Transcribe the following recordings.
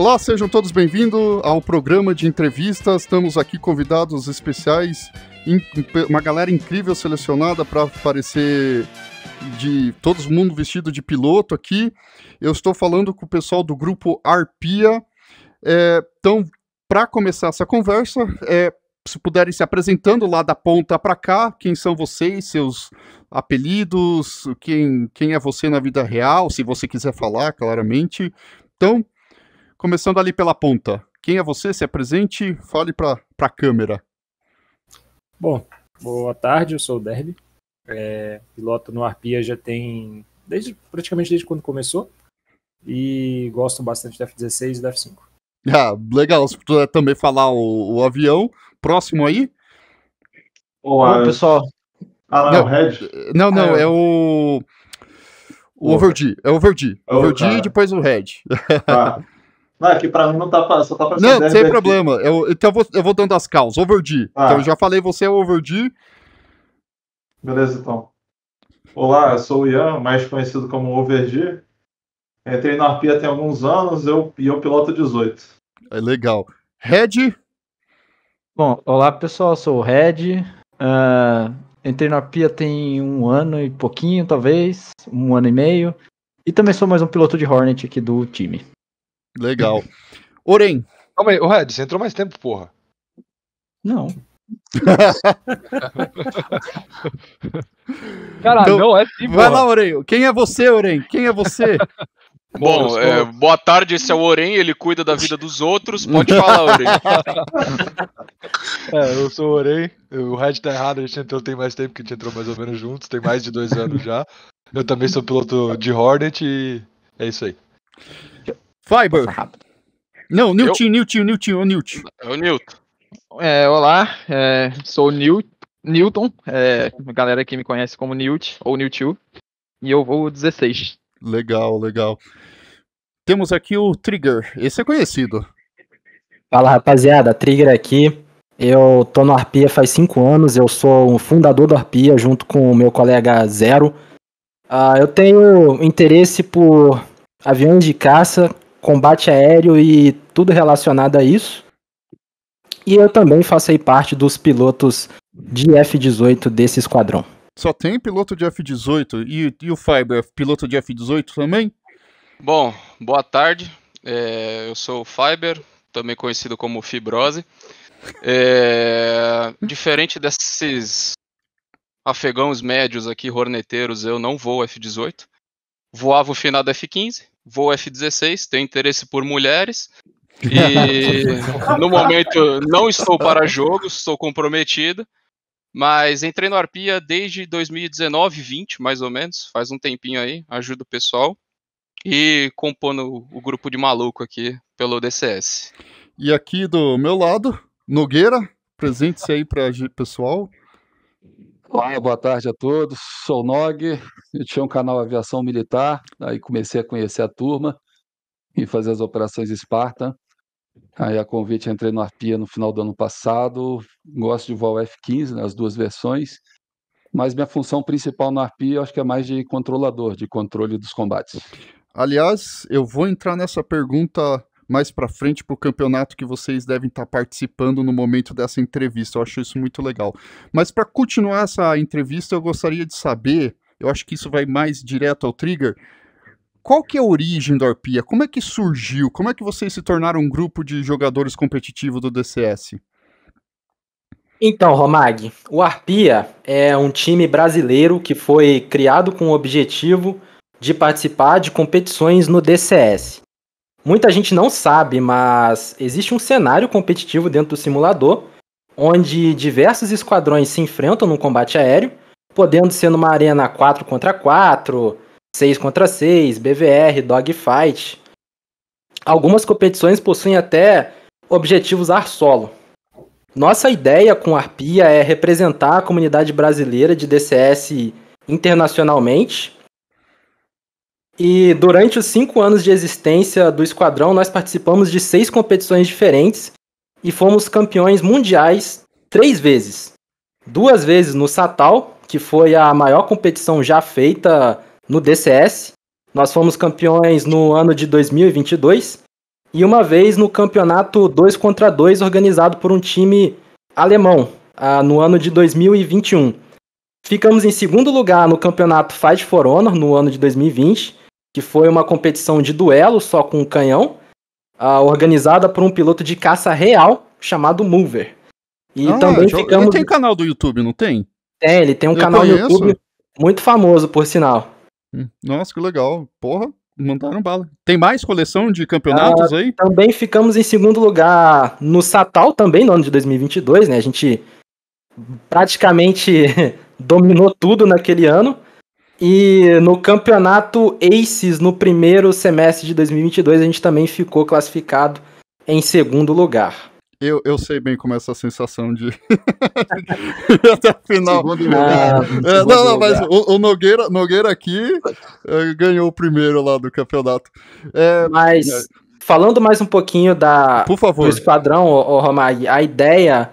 Olá, sejam todos bem-vindos ao programa de entrevistas. Estamos aqui convidados especiais, uma galera incrível selecionada para aparecer de todo mundo vestido de piloto aqui. Eu estou falando com o pessoal do grupo Arpia. É, então, para começar essa conversa, é, se puderem se apresentando lá da ponta para cá, quem são vocês, seus apelidos, quem, quem é você na vida real, se você quiser falar claramente. Então, Começando ali pela ponta. Quem é você? Se apresente, fale para a câmera. Bom, boa tarde, eu sou o Derby. É, piloto no Arpia já tem desde praticamente desde quando começou e gosto bastante da F-16 e da F-5. Ah, legal, se puder também falar o, o avião próximo aí. Olá, Olá pessoal. Ah, não, não, não, não ah, é o. O Overdue, é o Overdue. É Overdue e depois o Red. Tá. Não, é que pra mim não tá pra, só tá pra Não, sem problema. Eu, então eu vou, eu vou dando as causas. Overdi. Ah. Então eu já falei, você é Overdi. Beleza, então. Olá, eu sou o Ian, mais conhecido como Overdi. É, entrei na Arpia tem alguns anos eu, e eu piloto 18. É legal. Red? Bom, olá pessoal, eu sou o Red. Uh, entrei na Arpia tem um ano e pouquinho, talvez, um ano e meio. E também sou mais um piloto de Hornet aqui do time. Legal. Orem. Calma aí, o Red, você entrou mais tempo, porra. Não. Cara, então, não é sim, Vai lá, Oren. Quem é você, Oren? Quem é você? Bom, é, boa tarde, esse é o Oren, ele cuida da vida dos outros. Pode falar, Oren. é, eu sou o Oren. o Red tá errado, a gente entrou tem mais tempo que a gente entrou mais ou menos juntos, tem mais de dois anos já. Eu também sou piloto de Hornet e é isso aí. Fiber. Não, Newton, eu... Newton, Newton, ô Newton. É o Newton. É, olá, é, sou o New, Newton, é, galera que me conhece como Newt ou Newtio, e eu vou 16. Legal, legal. Temos aqui o Trigger, esse é conhecido. Fala rapaziada, Trigger aqui. Eu tô no Arpia faz 5 anos, eu sou o fundador do Arpia junto com o meu colega Zero. Uh, eu tenho interesse por aviões de caça, combate aéreo e tudo relacionado a isso. E eu também faço aí parte dos pilotos de F-18 desse esquadrão. Só tem piloto de F-18 e, e, o Fiber é piloto de F-18 também? Bom, boa tarde. É, eu sou o Fiber, também conhecido como Fibrose. É, diferente desses afegãos médios aqui, horneteiros, eu não vou F-18. Voava o finado F-15, voo F-16, tenho interesse por mulheres. E no momento não estou para jogos, estou comprometido. Mas entrei no Arpia desde 2019, 20 mais ou menos, faz um tempinho aí, ajuda o pessoal. E compondo o grupo de maluco aqui pelo DCS. E aqui do meu lado, Nogueira, presente-se aí para pessoal. Olá, boa tarde a todos. Sou o Nog, eu tinha um canal Aviação Militar, aí comecei a conhecer a turma e fazer as operações Esparta. Aí a convite entrei no Arpia no final do ano passado. Gosto de voar o F-15, né, as duas versões. Mas minha função principal no Arpia acho que é mais de controlador, de controle dos combates. Aliás, eu vou entrar nessa pergunta mais para frente para o campeonato que vocês devem estar tá participando no momento dessa entrevista. Eu acho isso muito legal. Mas para continuar essa entrevista, eu gostaria de saber, eu acho que isso vai mais direto ao Trigger, qual que é a origem do Arpia? Como é que surgiu? Como é que vocês se tornaram um grupo de jogadores competitivos do DCS? Então, Romag, o Arpia é um time brasileiro que foi criado com o objetivo de participar de competições no DCS. Muita gente não sabe, mas existe um cenário competitivo dentro do simulador, onde diversos esquadrões se enfrentam num combate aéreo, podendo ser numa arena 4 contra 4, 6 contra 6, BVR, dogfight. Algumas competições possuem até objetivos ar solo. Nossa ideia com a Arpia é representar a comunidade brasileira de DCS internacionalmente e durante os cinco anos de existência do esquadrão, nós participamos de seis competições diferentes e fomos campeões mundiais três vezes. Duas vezes no Satal, que foi a maior competição já feita no DCS. Nós fomos campeões no ano de 2022 e uma vez no campeonato 2 contra 2 organizado por um time alemão, no ano de 2021. Ficamos em segundo lugar no campeonato Fight for Honor no ano de 2020 que foi uma competição de duelo só com um canhão, uh, organizada por um piloto de caça real chamado Mover. E ah, também ficamos. Ele tem canal do YouTube, não tem? Tem, é, ele tem um eu canal do YouTube muito famoso, por sinal. Hum, nossa, que legal. Porra, mandaram bala. Tem mais coleção de campeonatos ah, aí? Também ficamos em segundo lugar no Satal, também no ano de 2022, né? A gente praticamente dominou tudo naquele ano. E no campeonato Aces, no primeiro semestre de 2022, a gente também ficou classificado em segundo lugar. Eu, eu sei bem como é essa sensação de. até o final. Ah, né? é, não, não, mas o, o, Nogueira, Nogueira aqui eh, ganhou o primeiro lá do campeonato. É, mas, é. falando mais um pouquinho da, por favor. do esquadrão, ô, ô a ideia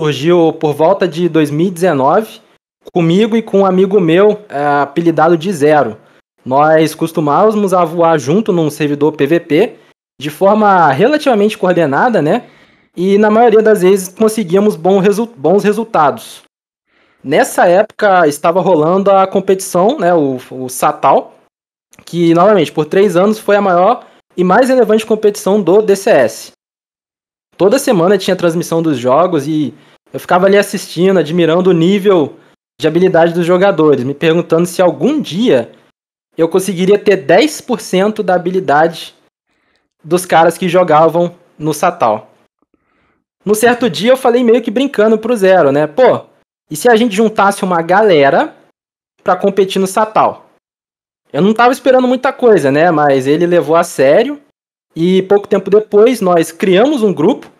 surgiu por volta de 2019 comigo e com um amigo meu, é, apelidado de Zero. Nós costumávamos a voar junto num servidor PVP, de forma relativamente coordenada, né? E na maioria das vezes conseguíamos bons resultados. Nessa época estava rolando a competição, né, o, o Satal, que novamente por três anos foi a maior e mais relevante competição do DCS. Toda semana tinha transmissão dos jogos e eu ficava ali assistindo, admirando o nível de habilidade dos jogadores, me perguntando se algum dia eu conseguiria ter 10% da habilidade dos caras que jogavam no Satal. No certo dia eu falei meio que brincando pro Zero, né? Pô, e se a gente juntasse uma galera pra competir no Satal? Eu não tava esperando muita coisa, né? Mas ele levou a sério e pouco tempo depois nós criamos um grupo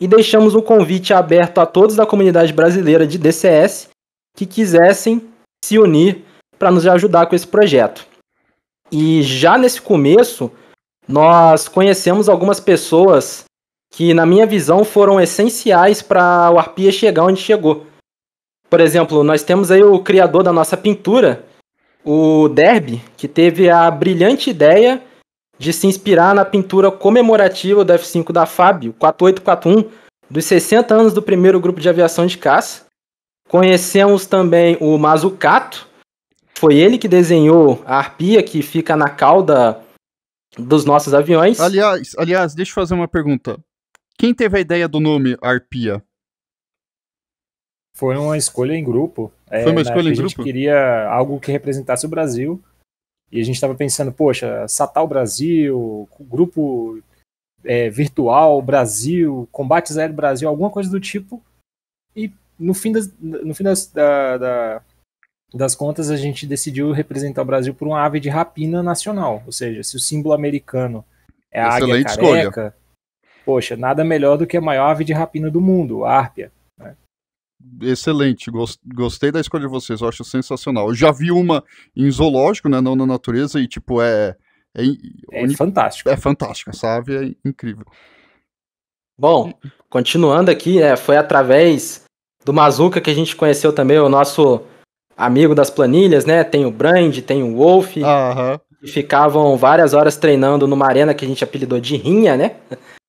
e deixamos um convite aberto a todos da comunidade brasileira de DCS que quisessem se unir para nos ajudar com esse projeto. E já nesse começo, nós conhecemos algumas pessoas que, na minha visão, foram essenciais para o Arpia chegar onde chegou. Por exemplo, nós temos aí o criador da nossa pintura, o Derby, que teve a brilhante ideia de se inspirar na pintura comemorativa do F5 da FAB, o 4841, dos 60 anos do primeiro grupo de aviação de caça. Conhecemos também o Mazucato. Foi ele que desenhou a arpia que fica na cauda dos nossos aviões. Aliás, aliás, deixa eu fazer uma pergunta. Quem teve a ideia do nome Arpia? Foi uma escolha em grupo. Foi é, uma é, escolha em grupo? A gente queria algo que representasse o Brasil. E a gente estava pensando, poxa, Satal Brasil, grupo é, virtual Brasil, combates aéreo Brasil, alguma coisa do tipo. E no fim das, no fim das, da, da, das contas, a gente decidiu representar o Brasil por uma ave de rapina nacional. Ou seja, se o símbolo americano é a águia careca, escolha. poxa, nada melhor do que a maior ave de rapina do mundo, a árpia. Né? Excelente, gostei da escolha de vocês, eu acho sensacional. Eu já vi uma em zoológico, né, não na natureza, e tipo, é... É, é fantástico. É fantástico, essa ave é incrível. Bom, continuando aqui, é foi através do Mazuca, que a gente conheceu também, o nosso amigo das planilhas, né? Tem o Brand, tem o Wolf, que ficavam várias horas treinando numa arena que a gente apelidou de rinha, né?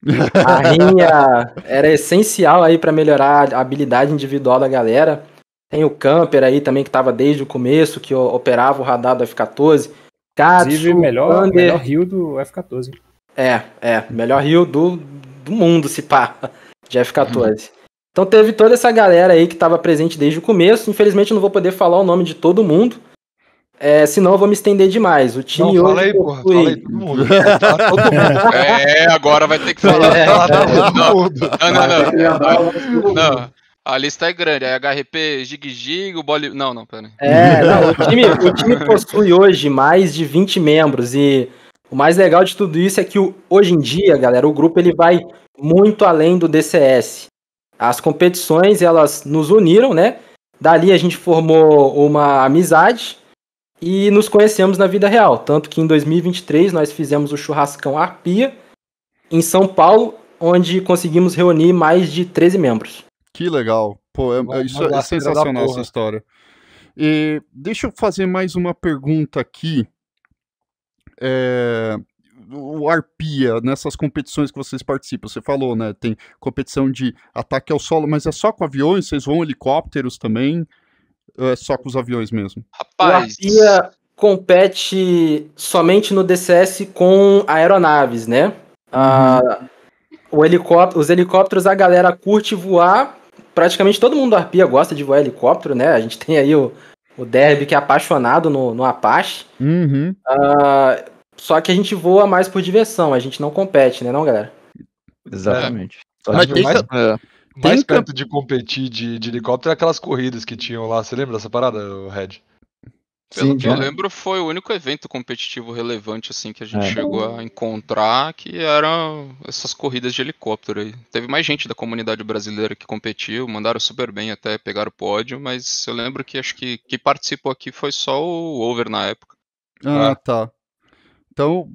A rinha era essencial aí para melhorar a habilidade individual da galera. Tem o Camper aí também, que estava desde o começo, que operava o radar do F-14. Katsu, Inclusive, melhor, melhor rio do F-14. É, é, melhor rio do, do mundo, se pá, de F-14. Uhum. Então teve toda essa galera aí que estava presente desde o começo. Infelizmente eu não vou poder falar o nome de todo mundo. É, senão eu vou me estender demais. O time não, hoje. Aí, porra, fala todo mundo. é, agora vai ter que falar. É, todo mundo. Não, não, não. não. A lista é grande, é HRP, Gig Gig, o Boli... Não, não, pera aí. É, não, o time, o time possui hoje mais de 20 membros e o mais legal de tudo isso é que hoje em dia, galera, o grupo ele vai muito além do DCS. As competições, elas nos uniram, né? Dali a gente formou uma amizade e nos conhecemos na vida real. Tanto que em 2023 nós fizemos o Churrascão Arpia em São Paulo, onde conseguimos reunir mais de 13 membros. Que legal. Pô, é, isso é sensacional essa história. E deixa eu fazer mais uma pergunta aqui. É, o arpia nessas competições que vocês participam? Você falou, né? Tem competição de ataque ao solo, mas é só com aviões? Vocês vão helicópteros também? Ou é só com os aviões mesmo? Rapaz. O arpia compete somente no DCS com aeronaves, né? Ah, o helicóptero, os helicópteros a galera curte voar. Praticamente todo mundo do Arpia gosta de voar helicóptero, né? A gente tem aí o, o Derby que é apaixonado no, no Apache. Uhum. Uh, só que a gente voa mais por diversão, a gente não compete, né, não, galera? Exatamente. É. Mas tem, mais, é. mais tem perto de competir de, de helicóptero é aquelas corridas que tinham lá. Você lembra dessa parada, Red? Pelo Sim, que eu lembro, foi o único evento competitivo relevante assim que a gente é. chegou a encontrar, que eram essas corridas de helicóptero aí. Teve mais gente da comunidade brasileira que competiu, mandaram super bem até pegar o pódio, mas eu lembro que acho que quem participou aqui foi só o Over na época. Ah, ah. tá. Então,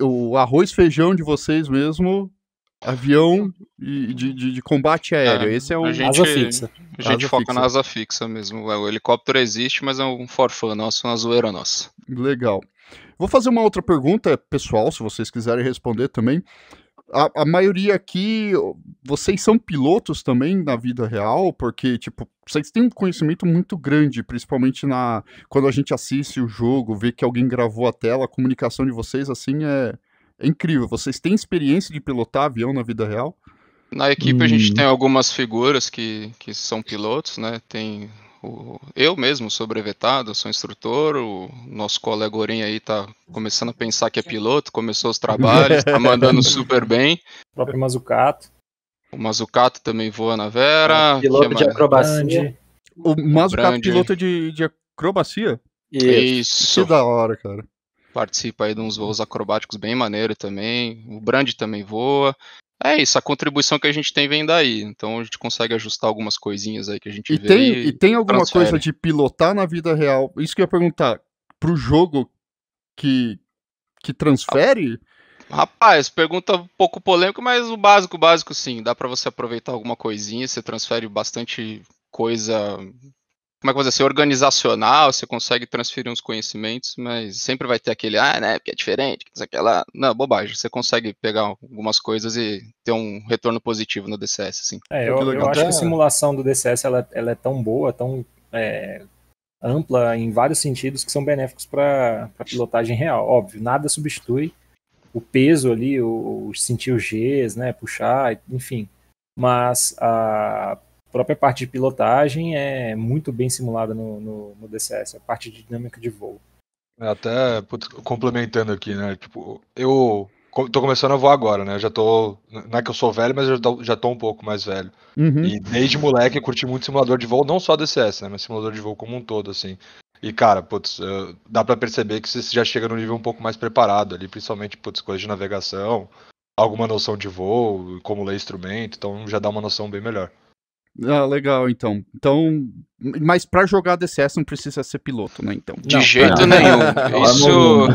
o, o arroz feijão de vocês mesmo, avião e de, de, de, combate é, aéreo. É, Esse é o. a gente, asa fixa. A gente asa foca fixa. na asa fixa mesmo. É, o helicóptero existe, mas é um forfã nosso, uma zoeira nossa. Legal. Vou fazer uma outra pergunta, pessoal, se vocês quiserem responder também a, a, maioria aqui, vocês são pilotos também na vida real, porque, tipo, vocês têm um conhecimento muito grande, principalmente na quando a gente assiste o jogo, vê que alguém gravou a tela, a comunicação de vocês, assim, é, é incrível. Vocês têm experiência de pilotar avião na vida real? Na equipe hum. a gente hum. tem algumas figuras que, que são pilotos, né? Tem o, eu mesmo sou brevetado, sou instrutor, o nosso colega Orim aí tá começando a pensar que é piloto, começou os trabalhos, tá mandando super bem. O próprio Mazucato. O Mazucato também voa na Vera. O é, piloto de acrobacia. O Mazucato piloto de, de acrobacia? Isso. Que da hora, cara. Participa aí de uns voos acrobáticos bem maneiro também. O Brand também voa. É isso, a contribuição que a gente tem vem daí. Então a gente consegue ajustar algumas coisinhas aí que a gente e vê. Tem, e, e tem alguma transfere. coisa de pilotar na vida real? Isso que eu ia perguntar. Pro jogo que, que transfere? Rapaz, pergunta um pouco polêmica, mas o básico, básico sim. Dá para você aproveitar alguma coisinha, você transfere bastante coisa como é que eu vou dizer, organizacional, você consegue transferir uns conhecimentos, mas sempre vai ter aquele, ah, né, porque é diferente, que não Não, bobagem, você consegue pegar algumas coisas e ter um retorno positivo no DCS, assim. É, eu, eu, acho que a é. simulação do DCS, ela, ela é tão boa, tão é, ampla em vários sentidos que são benéficos para a pilotagem real. Óbvio, nada substitui o peso ali, o, o sentir os Gs, né, puxar, enfim. Mas a própria parte de pilotagem é muito bem simulada no, no, no DCS, a parte de dinâmica de voo. É, até putz, complementando aqui, né? Tipo, eu tô começando a voar agora, né? Já tô. Não é que eu sou velho, mas eu já tô, já tô um pouco mais velho. Uhum. E desde moleque eu curti muito simulador de voo, não só DCS, né? Mas simulador de voo como um todo, assim. E, cara, putz, dá para perceber que você já chega no nível um pouco mais preparado ali, principalmente, putz, coisas de navegação, alguma noção de voo, como ler instrumento, então já dá uma noção bem melhor. Ah, legal, então. Então, mas para jogar DCS não precisa ser piloto, né, então? De não, jeito não. nenhum. Isso,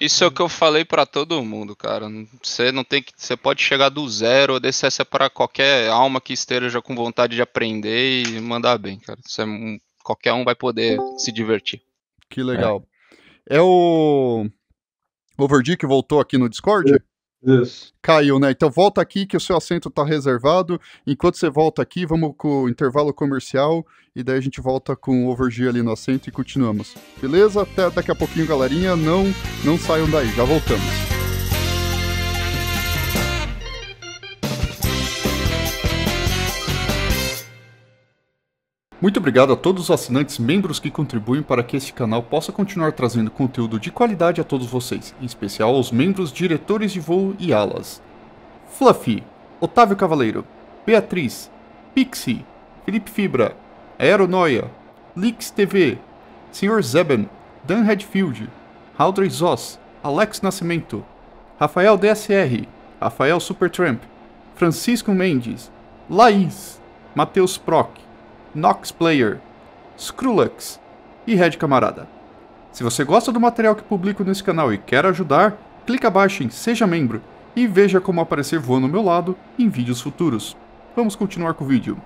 isso é o que eu falei para todo mundo, cara. Você não tem que, você pode chegar do zero, DCS é para qualquer alma que esteja com vontade de aprender e mandar bem, cara. É qualquer um vai poder se divertir. Que legal. É, é o Overdick voltou aqui no Discord? É. Isso. Caiu, né? Então volta aqui que o seu assento está reservado. Enquanto você volta aqui, vamos com o intervalo comercial e daí a gente volta com o overgia ali no assento e continuamos. Beleza? Até daqui a pouquinho, galerinha. Não, não saiam daí. Já voltamos. Muito obrigado a todos os assinantes membros que contribuem para que este canal possa continuar trazendo conteúdo de qualidade a todos vocês, em especial aos membros diretores de voo e alas. Fluffy, Otávio Cavaleiro, Beatriz, Pixie, Felipe Fibra, Aeronoia, Lix TV, Sr. Zeben, Dan Redfield, Haldre Zoss, Alex Nascimento, Rafael DSR, Rafael Supertramp, Francisco Mendes, Laís, Matheus Proc, Nox Player, Skrullux e Red Camarada. Se você gosta do material que publico nesse canal e quer ajudar, clica abaixo em Seja Membro e veja como aparecer voando ao meu lado em vídeos futuros. Vamos continuar com o vídeo.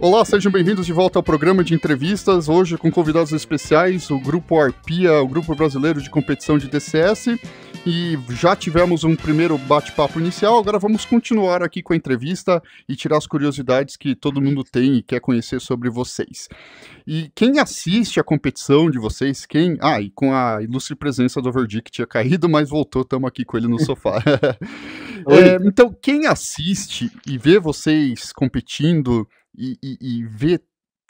Olá, sejam bem-vindos de volta ao programa de entrevistas. Hoje com convidados especiais, o Grupo Arpia, o Grupo Brasileiro de Competição de DCS. E já tivemos um primeiro bate-papo inicial, agora vamos continuar aqui com a entrevista e tirar as curiosidades que todo mundo tem e quer conhecer sobre vocês. E quem assiste a competição de vocês, quem. Ah, e com a ilustre presença do Overdick que tinha caído, mas voltou, estamos aqui com ele no sofá. é, então, quem assiste e vê vocês competindo e, e, e vê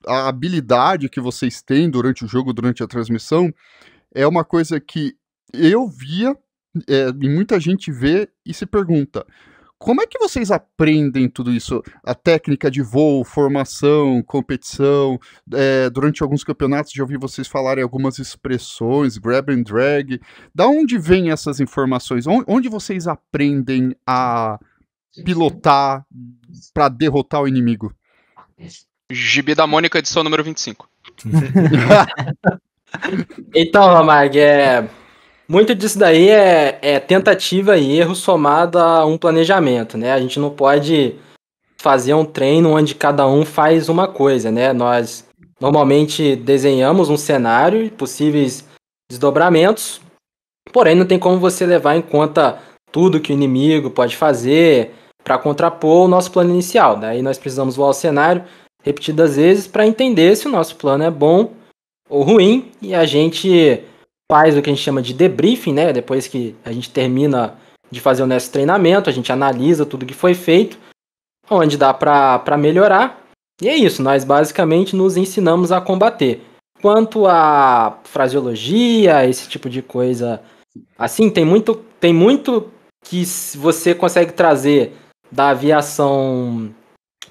a habilidade que vocês têm durante o jogo, durante a transmissão, é uma coisa que eu via, é, e muita gente vê e se pergunta: como é que vocês aprendem tudo isso? A técnica de voo, formação, competição. É, durante alguns campeonatos já ouvi vocês falarem algumas expressões, grab and drag. Da onde vêm essas informações? Onde vocês aprendem a pilotar para derrotar o inimigo? Gibi da Mônica, edição número 25. então, Romag, é, muito disso daí é, é tentativa e erro somado a um planejamento, né? A gente não pode fazer um treino onde cada um faz uma coisa, né? Nós normalmente desenhamos um cenário e possíveis desdobramentos, porém não tem como você levar em conta tudo que o inimigo pode fazer para contrapor o nosso plano inicial. Daí né? nós precisamos voar o cenário repetidas vezes para entender se o nosso plano é bom ou ruim e a gente faz o que a gente chama de debriefing, né? Depois que a gente termina de fazer o nosso treinamento, a gente analisa tudo que foi feito, onde dá para melhorar. E é isso, nós basicamente nos ensinamos a combater. Quanto à fraseologia, esse tipo de coisa, assim, tem muito, tem muito que você consegue trazer da aviação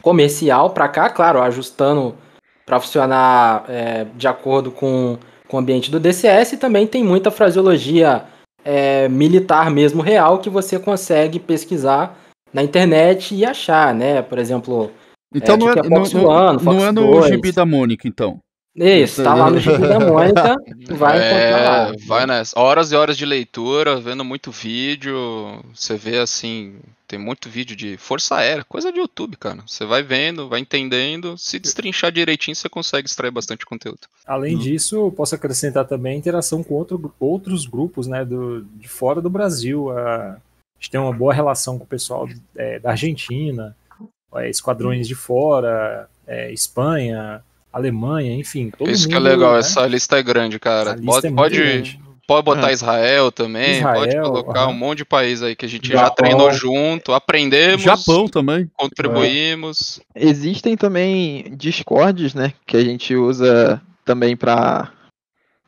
comercial para cá, claro, ajustando para funcionar é, de acordo com com o ambiente do DCS e também tem muita fraseologia é, militar mesmo real que você consegue pesquisar na internet e achar, né? Por exemplo, então é, não, é, é não, não, é não, é, é no gibi da Mônica, então. Isso, tá lá no Gibi da Mônica, vai é, encontrar lá. Vai nessa. Horas e horas de leitura, vendo muito vídeo. Você vê assim, tem muito vídeo de Força Aérea, coisa de YouTube, cara. Você vai vendo, vai entendendo, se destrinchar direitinho, você consegue extrair bastante conteúdo. Além hum. disso, posso acrescentar também a interação com outro, outros grupos, né, do, de fora do Brasil. A, gente tem uma boa relação com o pessoal é, da Argentina, é, esquadrões de fora, é, Espanha Alemanha, enfim. Todo Isso mundo, que é legal, né? essa lista é grande, cara. Essa pode, é pode, grande. pode botar ah. Israel também, Israel, pode colocar aham. um monte de país aí que a gente Japão, já treinou junto, aprendemos. Japão também. Contribuímos. É. Existem também Discords, né, que a gente usa também para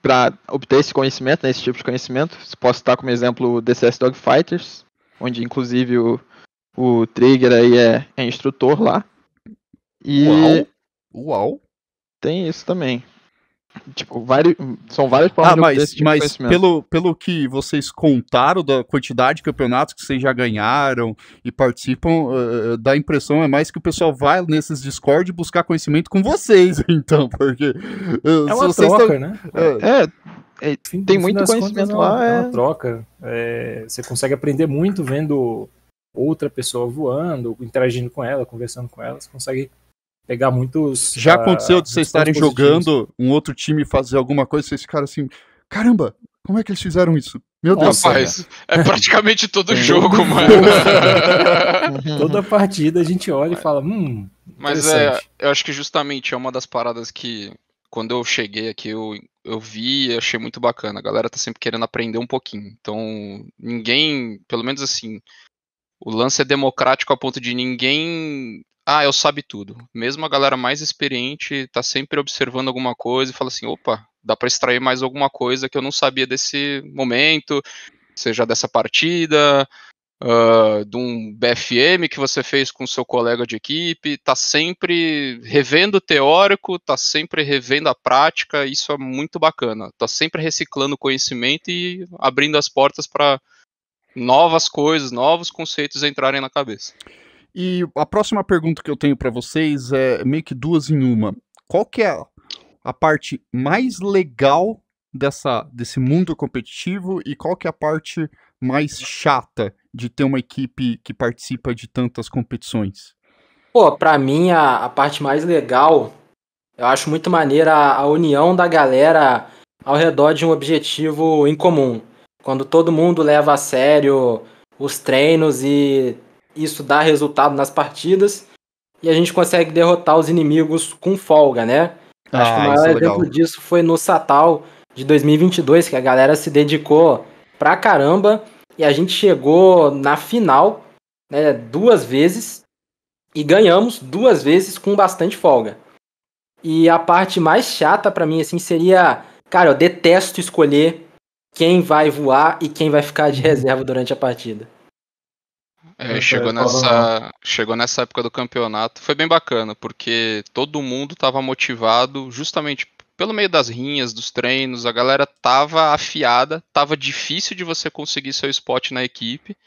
para obter esse conhecimento, né, esse tipo de conhecimento. Posso citar como exemplo o DCS Dogfighters, onde inclusive o, o Trigger aí é, é instrutor lá. E... Uau! Uau! Tem isso também. Tipo, vários, são várias ah, de mas, tipo mas pelo, pelo que vocês contaram da quantidade de campeonatos que vocês já ganharam e participam, uh, dá a impressão é mais que o pessoal vai nesses Discord buscar conhecimento com vocês, então, porque uh, é uma troca, né? Uh, é, é, é tem, tem muito conhecimento é lá, é... é troca. É, você consegue aprender muito vendo outra pessoa voando, interagindo com ela, conversando com ela, você consegue pegar muitos. Já ah, aconteceu uh, de vocês estarem positivos. jogando um outro time fazer alguma coisa e vocês ficaram assim: caramba, como é que eles fizeram isso? Meu Deus. Rapaz, é praticamente todo jogo, mano. Toda partida a gente olha e fala, hum. Mas é, eu acho que justamente é uma das paradas que quando eu cheguei aqui eu, eu vi e achei muito bacana. A galera tá sempre querendo aprender um pouquinho. Então, ninguém, pelo menos assim, o lance é democrático a ponto de ninguém ah, eu sabe tudo. Mesmo a galera mais experiente está sempre observando alguma coisa e fala assim, opa, dá para extrair mais alguma coisa que eu não sabia desse momento, seja dessa partida, uh, de um BFM que você fez com seu colega de equipe, tá sempre revendo o teórico, tá sempre revendo a prática, isso é muito bacana. Tá sempre reciclando conhecimento e abrindo as portas para novas coisas, novos conceitos entrarem na cabeça. E a próxima pergunta que eu tenho para vocês é meio que duas em uma. Qual que é a parte mais legal dessa, desse mundo competitivo e qual que é a parte mais chata de ter uma equipe que participa de tantas competições? Pô, para mim a, a, parte mais legal, eu acho muito maneira a, a união da galera ao redor de um objetivo em comum. Quando todo mundo leva a sério os treinos e isso dá resultado nas partidas e a gente consegue derrotar os inimigos com folga, né? Ah, Acho que ah, o é maior é exemplo disso foi no Satal de 2022, que a galera se dedicou pra caramba e a gente chegou na final né, duas vezes e ganhamos duas vezes com bastante folga. E a parte mais chata para mim assim seria, cara, eu detesto escolher quem vai voar e quem vai ficar de reserva durante a partida. É, chegou, nessa, chegou nessa época do campeonato. Foi bem bacana, porque todo mundo estava motivado justamente pelo meio das rinhas, dos treinos, a galera tava afiada, tava difícil de você conseguir seu spot na equipe.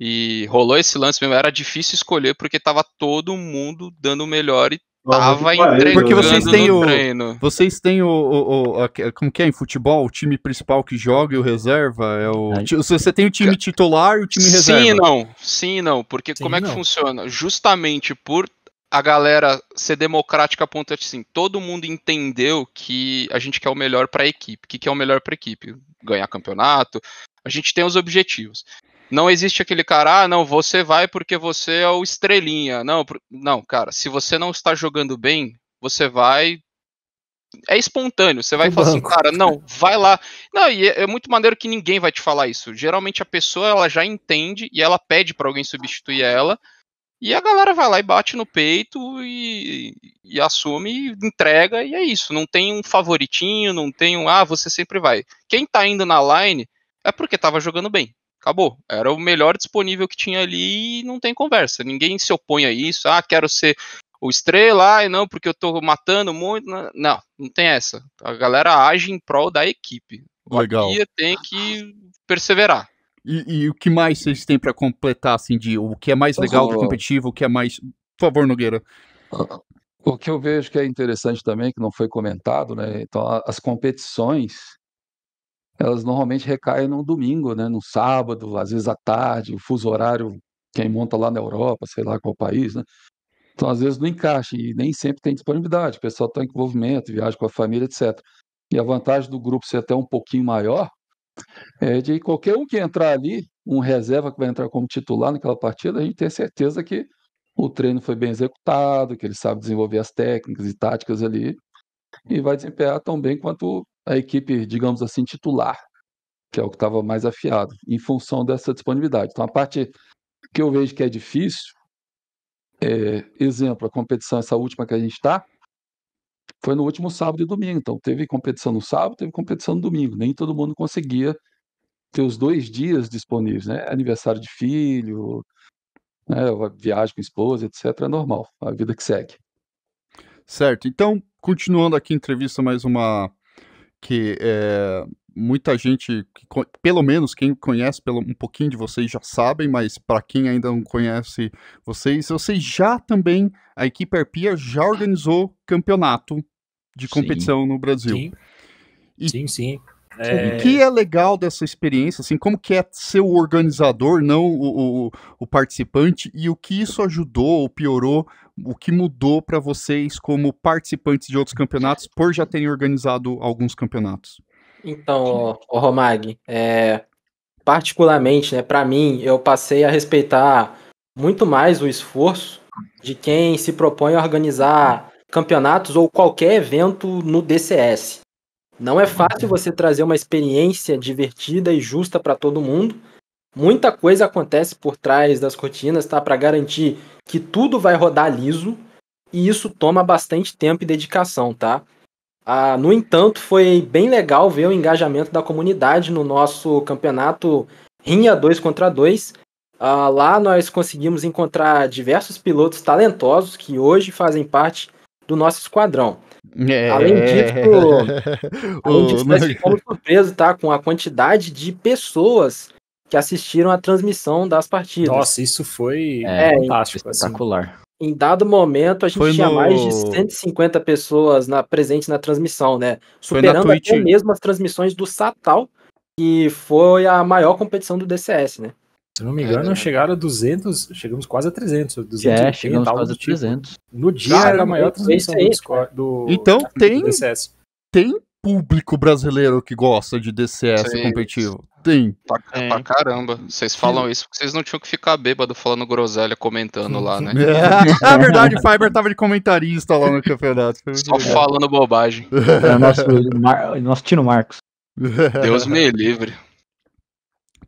E rolou esse lance mesmo, era difícil escolher porque tava todo mundo dando o melhor e Tava entregando Porque vocês têm o, treino. Vocês têm o, o, o a, como que é em futebol? O time principal que joga e o reserva? É o, você tem o time titular e o time reserva? Sim, não. Sim, não. Porque sim, como é não. que funciona? Justamente por a galera ser democrática ponto assim, todo mundo entendeu que a gente quer o melhor para a equipe. O que, que é o melhor para a equipe? Ganhar campeonato. A gente tem os objetivos. Não existe aquele cara, ah, não, você vai porque você é o estrelinha. Não, não, cara, se você não está jogando bem, você vai é espontâneo. Você vai o falar banco. assim, cara, não, vai lá. Não, e é, é, muito maneiro que ninguém vai te falar isso. Geralmente a pessoa ela já entende e ela pede para alguém substituir ela. E a galera vai lá e bate no peito e, e assume, e entrega, e é isso. Não tem um favoritinho, não tem um, ah, você sempre vai. Quem tá indo na line é porque tava jogando bem. Acabou. Era o melhor disponível que tinha ali e não tem conversa. Ninguém se opõe a isso. Ah, quero ser o estrela, e não, porque eu tô matando muito. Né? Não, não tem essa. A galera age em prol da equipe. O Legal. Guia tem que perseverar. E, e, o que mais vocês têm para completar, assim, de o que é mais legal do competitivo, o que é mais. Por favor, Nogueira. Ah, o que eu vejo que é interessante também, que não foi comentado, né? Então, as competições, elas normalmente recaem no domingo, né? No sábado, às vezes à tarde, o fuso horário, quem monta lá na Europa, sei lá qual país, né? Então, às vezes não encaixa e nem sempre tem disponibilidade. O pessoal está em envolvimento, viaja com a família, etc. E a vantagem do grupo ser até um pouquinho maior é de qualquer um que entrar ali, um reserva que vai entrar como titular naquela partida, a gente ter certeza que o treino foi bem executado, que ele sabe desenvolver as técnicas e táticas ali e vai desempenhar tão bem quanto a equipe, digamos assim, titular, que é o que estava mais afiado, em função dessa disponibilidade. Então, a parte que eu vejo que é difícil, é, exemplo, a competição, essa última que a gente está, foi no último sábado e domingo. Então, teve competição no sábado, teve competição no domingo. Nem todo mundo conseguia ter os dois dias disponíveis, né? Aniversário de filho, né? viagem com esposa, etc. É normal, a vida que segue. Certo. Então, continuando aqui a entrevista, mais uma que é, muita gente, que, pelo menos quem conhece pelo, um pouquinho de vocês já sabem, mas para quem ainda não conhece vocês, vocês já também, a equipe Arpia já organizou campeonato de competição sim. no Brasil. Sim, e, sim. sim. É... O que é. é legal dessa experiência, assim, como que é ser o organizador, não o, o, o participante, e o que isso ajudou ou piorou o que mudou para vocês como participantes de outros campeonatos por já terem organizado alguns campeonatos? Então, o Romag, é, particularmente, né, para mim, eu passei a respeitar muito mais o esforço de quem se propõe a organizar campeonatos ou qualquer evento no DCS. Não é fácil você trazer uma experiência divertida e justa para todo mundo, Muita coisa acontece por trás das cortinas, tá? Para garantir que tudo vai rodar liso. E isso toma bastante tempo e dedicação, tá? Ah, no entanto, foi bem legal ver o engajamento da comunidade no nosso campeonato Rinha 2 contra 2. Ah, lá nós conseguimos encontrar diversos pilotos talentosos que hoje fazem parte do nosso esquadrão. É... Além disso, além disso nós ficamos surpresos tá, com a quantidade de pessoas que assistiram a transmissão das partidas. Nossa, isso foi é, é então, fantástico. Assim. Espetacular. Assim. Em dado momento, a gente foi tinha no... mais de 150 pessoas na, presentes na transmissão, né? Superando até Twitch. mesmo as transmissões do Satal, que foi a maior competição do DCS, né? Se não me engano, é. chegaram a 200, chegamos quase a 300. 200 é, chegamos quase a 300. Tipo. No dia Cara, era a maior é transmissão aí, do, do, Então do tem, DCS. tem público brasileiro que gosta de DCS Sim. competitivo. Tem. Pra, é. pra caramba. Vocês falam isso porque vocês não tinham que ficar bêbado falando groselha comentando lá, né? É, é verdade, o Fiber tava de comentarista lá no campeonato. Só legal. falando bobagem. É, nosso, Mar... nosso Tino Marcos. Deus me livre.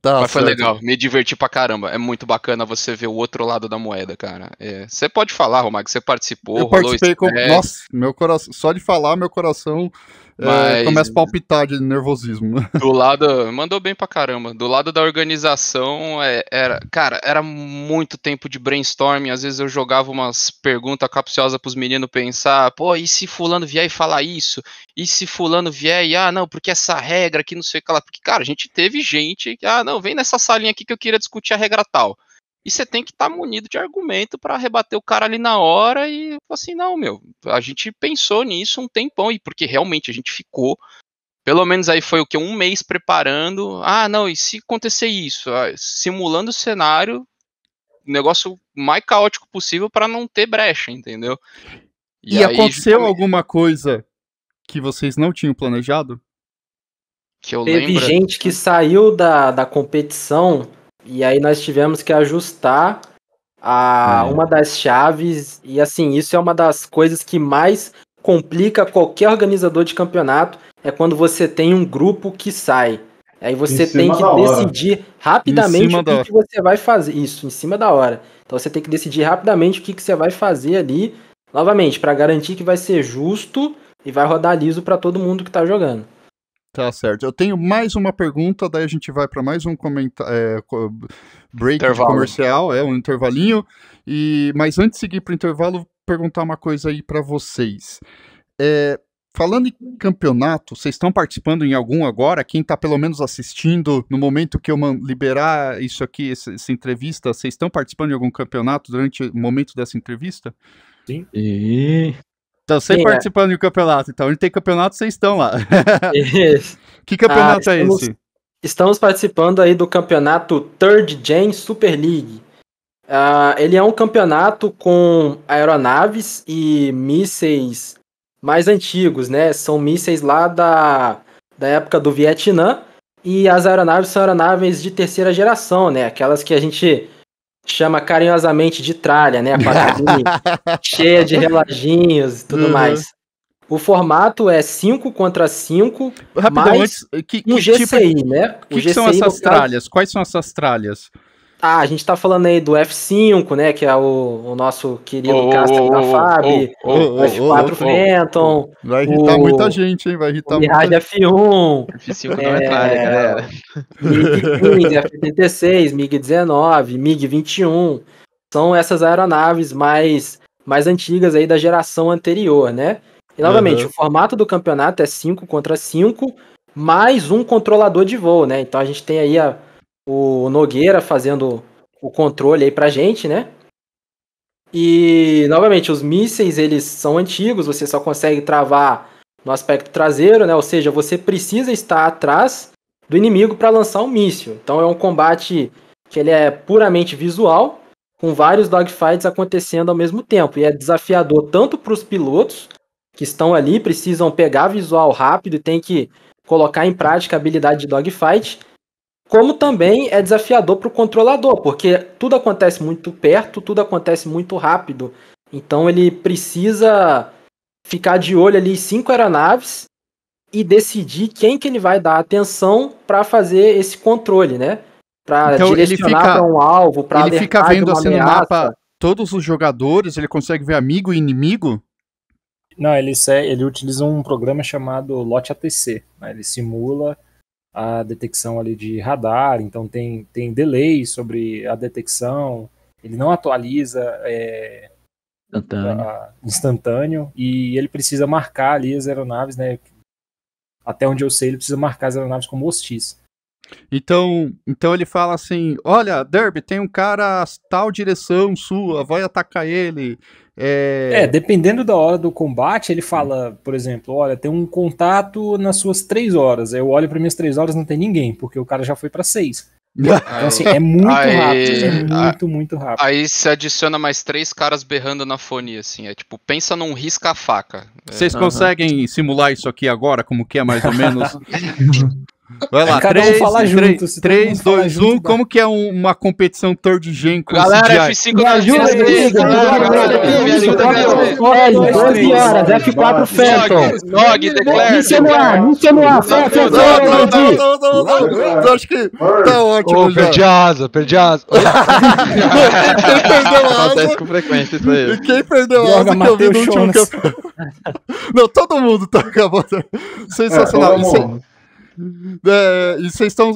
Tá, Mas foi certo. legal, me diverti pra caramba. É muito bacana você ver o outro lado da moeda, cara. É. Você pode falar, que você participou. Eu participei com. Nossa, meu coração. Só de falar, meu coração é, Mas... É, começa a palpitar de nervosismo. Né? Do lado, mandou bem pra caramba. Do lado da organização, é, era, cara, era muito tempo de brainstorming. Às vezes eu jogava umas perguntas capciosas pros meninos pensar, pô, e se fulano vier e falar isso? E se fulano vier e, ah, não, porque essa regra aqui, não sei o que lá. Porque, cara, a gente teve gente ah, não, vem nessa salinha aqui que eu queria discutir a regra tal. E você tem que estar tá munido de argumento para rebater o cara ali na hora e assim, não, meu, a gente pensou nisso um tempão, e porque realmente a gente ficou, pelo menos aí foi o que? Um mês preparando. Ah, não, e se acontecer isso? Ah, simulando o cenário, negócio mais caótico possível para não ter brecha, entendeu? E, e aí, aconteceu alguma coisa que vocês não tinham planejado? Que eu Teve lembro... gente que assim saiu da, da competição e aí nós tivemos que ajustar a é. uma das chaves. E assim, isso é uma das coisas que mais complica qualquer organizador de campeonato. É quando você tem um grupo que sai. Aí você tem que decidir rapidamente o que, que, você vai fazer. Isso, em cima da hora. Então você tem que decidir rapidamente o que, que você vai fazer ali, novamente, para garantir que vai ser justo e vai rodar liso para todo mundo que está jogando. Tá certo. Eu tenho mais uma pergunta, daí a gente vai para mais um comentário, é, break comercial, é um intervalinho. E mas antes de seguir para o intervalo, perguntar uma coisa aí para vocês. É, falando em campeonato, vocês estão participando em algum agora? Quem está pelo menos assistindo no momento que eu liberar isso aqui, essa, essa entrevista, vocês estão participando de algum campeonato durante o momento dessa entrevista? Sim. E... Estão sempre é. participando de um campeonato, então onde tem campeonato vocês estão lá. que campeonato ah, é estamos, é esse? Estamos participando aí do campeonato Third Gen Super League. Uh, ele é um campeonato com aeronaves e mísseis mais antigos, né? São mísseis lá da, da época do Vietnã. E as aeronaves são aeronaves de terceira geração, né? Aquelas que a gente chama carinhosamente de tralha, né? A cheia de reloginhos e tudo uhum. mais. O formato é 5 contra 5. Rapidão, mais que, que um GCI, tipo, né? O que, que são essas tralhas? Caso... Quais são essas tralhas? Ah, a gente tá falando aí do F5, né? Que é o, o nosso querido oh, Castro oh, da FAB, oh, o F4 Phantom. vai irritar o... muita gente, hein? Vai irritar Mirage muita F1. F5 é... não é. galera. MiG-15, F-36, MiG-19, MiG-21. São essas aeronaves mais, mais antigas aí da geração anterior, né? E novamente, uhum. o formato do campeonato é 5 contra 5, mais um controlador de voo, né? Então a gente tem aí a o Nogueira fazendo o controle aí pra gente, né? E, novamente, os mísseis, eles são antigos, você só consegue travar no aspecto traseiro, né? Ou seja, você precisa estar atrás do inimigo para lançar um míssil. Então é um combate que ele é puramente visual, com vários dogfights acontecendo ao mesmo tempo. E é desafiador tanto para os pilotos que estão ali, precisam pegar visual rápido e tem que colocar em prática a habilidade de dogfight, como também é desafiador para o controlador, porque tudo acontece muito perto, tudo acontece muito rápido. Então ele precisa ficar de olho ali cinco aeronaves e decidir quem que ele vai dar atenção para fazer esse controle, né? Para então, direcionar para um alvo, para ele fica vendo assim no mapa todos os jogadores, ele consegue ver amigo e inimigo. Não, ele, ele utiliza um programa chamado Lote ATC. Né? Ele simula a detecção ali de radar, então tem, tem delay sobre a detecção, ele não atualiza é, instantâneo. A, instantâneo. e ele precisa marcar ali as aeronaves, né? Até onde eu sei, ele precisa marcar as aeronaves como hostis. Então, então ele fala assim: olha, Derby, tem um cara tal direção sua, vai atacar ele. É... é... dependendo da hora do combate, ele fala, por exemplo, olha, tem um contato nas suas três horas. Eu olho para minhas três horas, não tem ninguém, porque o cara já foi para seis. Então, assim, é muito aí, rápido, é muito, aí, muito rápido. Aí se adiciona mais três caras berrando na fone assim, é tipo, pensa num risca-faca. Vocês é, conseguem uhum. simular isso aqui agora, como que é mais ou menos? Vai lá, Cada 3, um fala junto. 3, 2, 1, como que é uma competição third gen com Galera, F5 Me ajuda, diga. L, 12 horas, F4 Phantom. Nog, Declare. Mícia no ar, no ar. Não, não, não, acho que tá ótimo Perdi a asa, perdi a asa. Quem perdeu a asa... Acontece com frequência isso aí. Quem perdeu a asa que eu vi no último campeonato. Não, todo mundo tá acabando. Sensacional. Isso é, e vocês estão.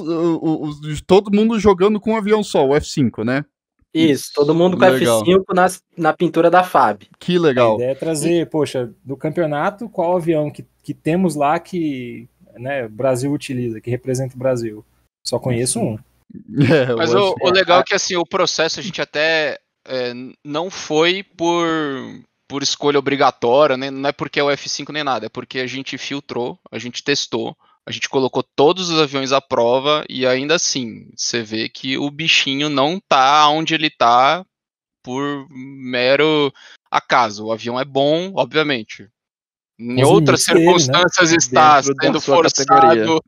Todo mundo jogando com um avião só, o F5, né? Isso, todo mundo com legal. F5 na, na pintura da FAB. Que legal. A ideia é trazer, poxa, do campeonato, qual avião que, que temos lá que né, o Brasil utiliza, que representa o Brasil. Só conheço um. É, Mas o, o, é. legal é que assim, o processo a gente até é, não foi por, por escolha obrigatória, né? não é porque é o F5 nem nada, é porque a gente filtrou, a gente testou a gente colocou todos os aviões à prova e ainda assim você vê que o bichinho não tá onde ele tá por mero acaso. O avião é bom, obviamente. Em Mas outras circunstâncias ele, né? está sendo forçado categoria.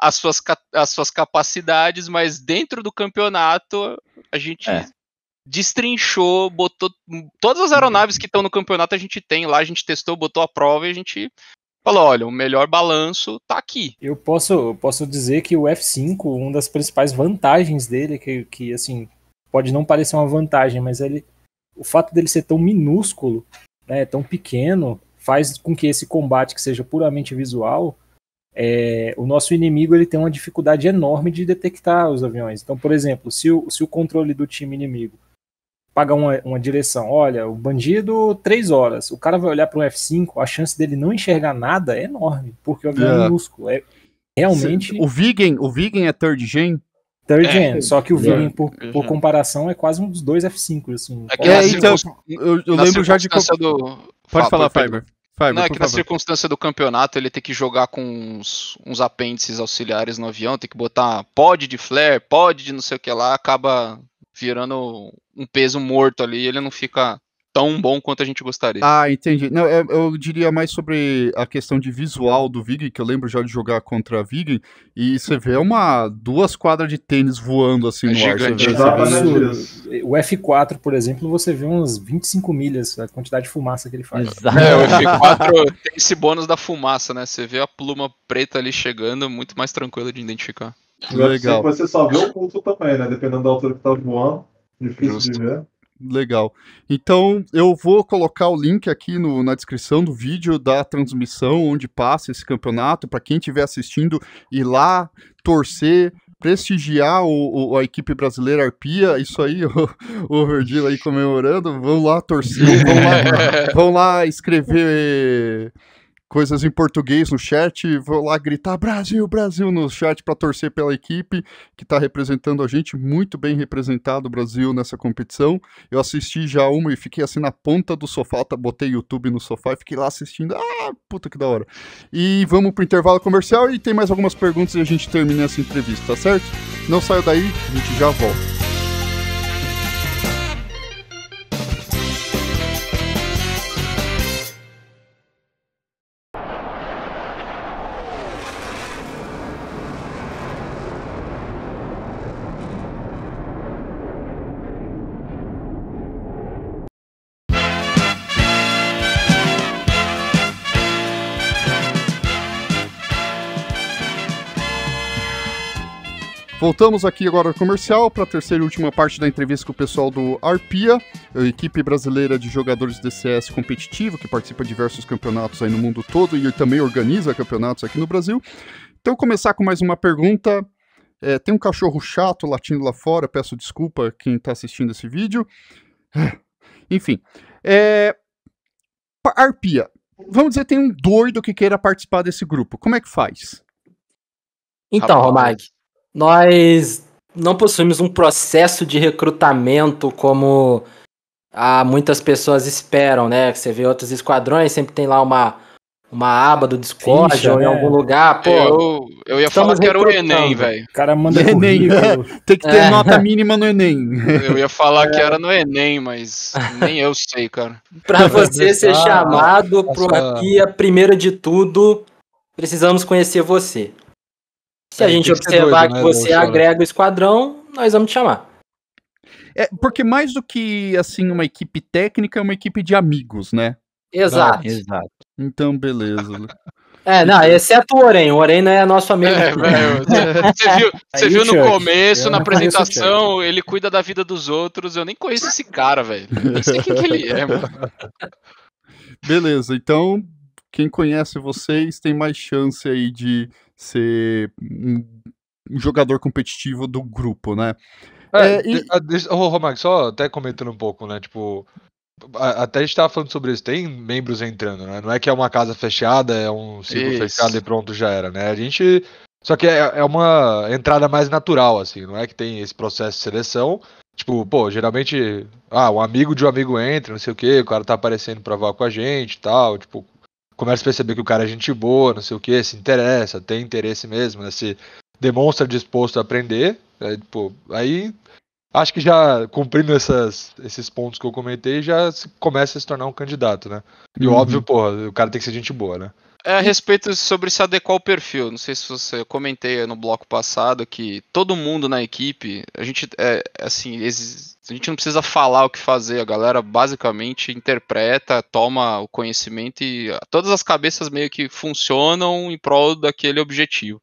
as suas, as suas capacidades, mas dentro do campeonato a gente é. destrinchou, botou todas as uhum. aeronaves que estão no campeonato a gente tem lá, a gente testou, botou a prova e a gente falou: olha, o melhor balanço tá aqui. Eu posso, posso dizer que o F5, uma das principais vantagens dele, que, que assim, pode não parecer uma vantagem, mas ele, o fato dele ser tão minúsculo, né, tão pequeno, faz com que esse combate que seja puramente visual, é, o nosso inimigo ele tem uma dificuldade enorme de detectar os aviões. Então, por exemplo, se o, se o controle do time inimigo pagar uma, uma direção. Olha, o bandido, três horas. O cara vai olhar para um F5, a chance dele não enxergar nada é enorme, porque o avião é, é. minúsculo. É, realmente. O Vigen, o Vigen é third gen? Third é, gen, só que o Vigen, por, por, comparação, é quase um dos dois F5. Assim, é, é então, eu, eu lembro já de. Do... Pode Fala, falar, Fiber. Fiber, não, é que na circunstância do campeonato ele tem que jogar com uns, uns apêndices auxiliares no avião, tem que botar pod de flare, pod de não sei o que lá, acaba virando um peso morto ali, ele não fica tão bom quanto a gente gostaria. Ah, entendi. Não, eu, eu, diria mais sobre a questão de visual do Vig, que eu lembro já de jogar contra a Vig, e você vê uma duas quadras de tênis voando assim é no gigante. Né? ar. Isso, o F4, por exemplo, você vê umas 25 milhas, a quantidade de fumaça que ele faz. Exato. É, o F4 tem esse bônus da fumaça, né? Você vê a pluma preta ali chegando, muito mais tranquilo de identificar. Legal. Você só vê o culto também, né? Dependendo da altura que tá voando. Difícil Justo. de ver. Legal. Então, eu vou colocar o link aqui no, na descrição do vídeo da transmissão onde passa esse campeonato, para quem estiver assistindo ir lá torcer, prestigiar o, o, a equipe brasileira Arpia, isso aí, o, o Verdil aí comemorando, vão lá torcer, vão lá, vão lá escrever coisas em português no chat, vou lá gritar Brasil, Brasil no chat para torcer pela equipe que está representando a gente, muito bem representado o Brasil nessa competição. Eu assisti já uma e fiquei assim na ponta do sofá, tá, botei YouTube no sofá e fiquei lá assistindo. Ah, puta que da hora. E vamos pro intervalo comercial e tem mais algumas perguntas e a gente termina essa entrevista, tá certo? Não saia daí, a gente já volta. Voltamos aqui agora ao comercial para a terceira e última parte da entrevista com o pessoal do Arpia, equipe brasileira de jogadores de CS competitivo, que participa de diversos campeonatos aí no mundo todo e também organiza campeonatos aqui no Brasil. Então, começar com mais uma pergunta. É, tem um cachorro chato latindo lá fora, peço desculpa quem está assistindo esse vídeo. É, enfim. É... Arpia, vamos dizer, tem um doido que queira participar desse grupo. Como é que faz? Então, Romag, nós não possuímos um processo de recrutamento como ah, muitas pessoas esperam, né? Você vê outros esquadrões, sempre tem lá uma, uma aba do Discord Ficha, ou em né? algum lugar. Pô, eu, eu ia falar que era o Enem, velho. O cara manda Enem, Tem que ter é. nota mínima no Enem. Eu ia falar é. que era no Enem, mas nem eu sei, cara. Pra você ser chamado pro aqui, a primeira de tudo, precisamos conhecer você. Se a gente observar doido, que né, você agrega o esquadrão, nós vamos te chamar. É, porque mais do que assim uma equipe técnica, é uma equipe de amigos, né? Exato. Exato. Então, beleza. É, não, exceto é o Oren. Né, o Oren é nosso amigo. É, você viu, você viu no começo, na apresentação, ele cuida da vida dos outros. Eu nem conheço esse cara, velho. Não sei quem que ele é, mano. Beleza, então, quem conhece vocês tem mais chance aí de ser um, um jogador competitivo do grupo, né? É, é, e... Ah, a, oh, só até comentando um pouco, né? Tipo, a, até a gente tava falando sobre isso, tem membros entrando, né? Não é que é uma casa fechada, é um ciclo isso. fechado e pronto, já era, né? A gente. Só que é, é uma entrada mais natural, assim, não é que tem esse processo de seleção. Tipo, pô, geralmente, ah, um amigo de um amigo entra, não sei o quê, o cara tá aparecendo pra voar com a gente e tal, tipo, começa a perceber que o cara é gente boa, não sei o que, se interessa, tem interesse mesmo, né? se demonstra disposto a aprender, né, Pô, aí acho que já cumprindo essas, esses pontos que eu comentei, já começa a se tornar um candidato, né? E uhum. óbvio, porra, o cara tem que ser gente boa, né? É a respeito sobre se adequar ao perfil. Não sei se você comentei no bloco passado que todo mundo na equipe, a gente é, assim, a gente não precisa falar o que fazer. A galera basicamente interpreta, toma o conhecimento e todas as cabeças meio que funcionam em prol daquele objetivo.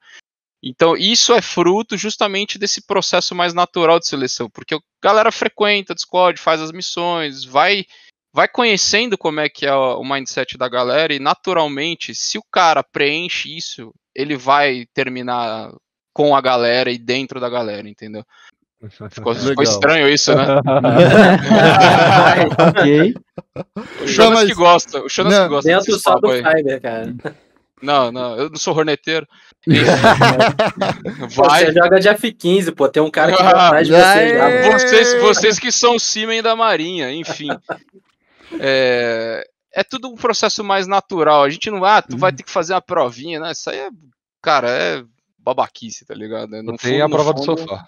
Então, isso é fruto justamente desse processo mais natural de seleção, porque a galera frequenta Discord, faz as missões, vai vai conhecendo como é que é o mindset da galera e naturalmente, se o cara preenche isso, ele vai terminar com a galera e dentro da galera, entendeu? Ficou, ficou estranho isso, né? ok. O Jonas mas... que gosta, o Jonas não, que gosta. Dentro só do Fiber, cara. Não, não, eu não sou horneteiro. Vai. Você joga de F-15, pô. Tem um cara que ah, tá vai atrás de você. Vocês, vocês que são o Simen da Marinha, enfim. É, é tudo um processo mais natural. A gente não, ah, tu vai uhum. ter que fazer uma provinha, né? Isso aí é, cara, é babaquice, tá ligado? É, não tem a prova fundo... do sofá.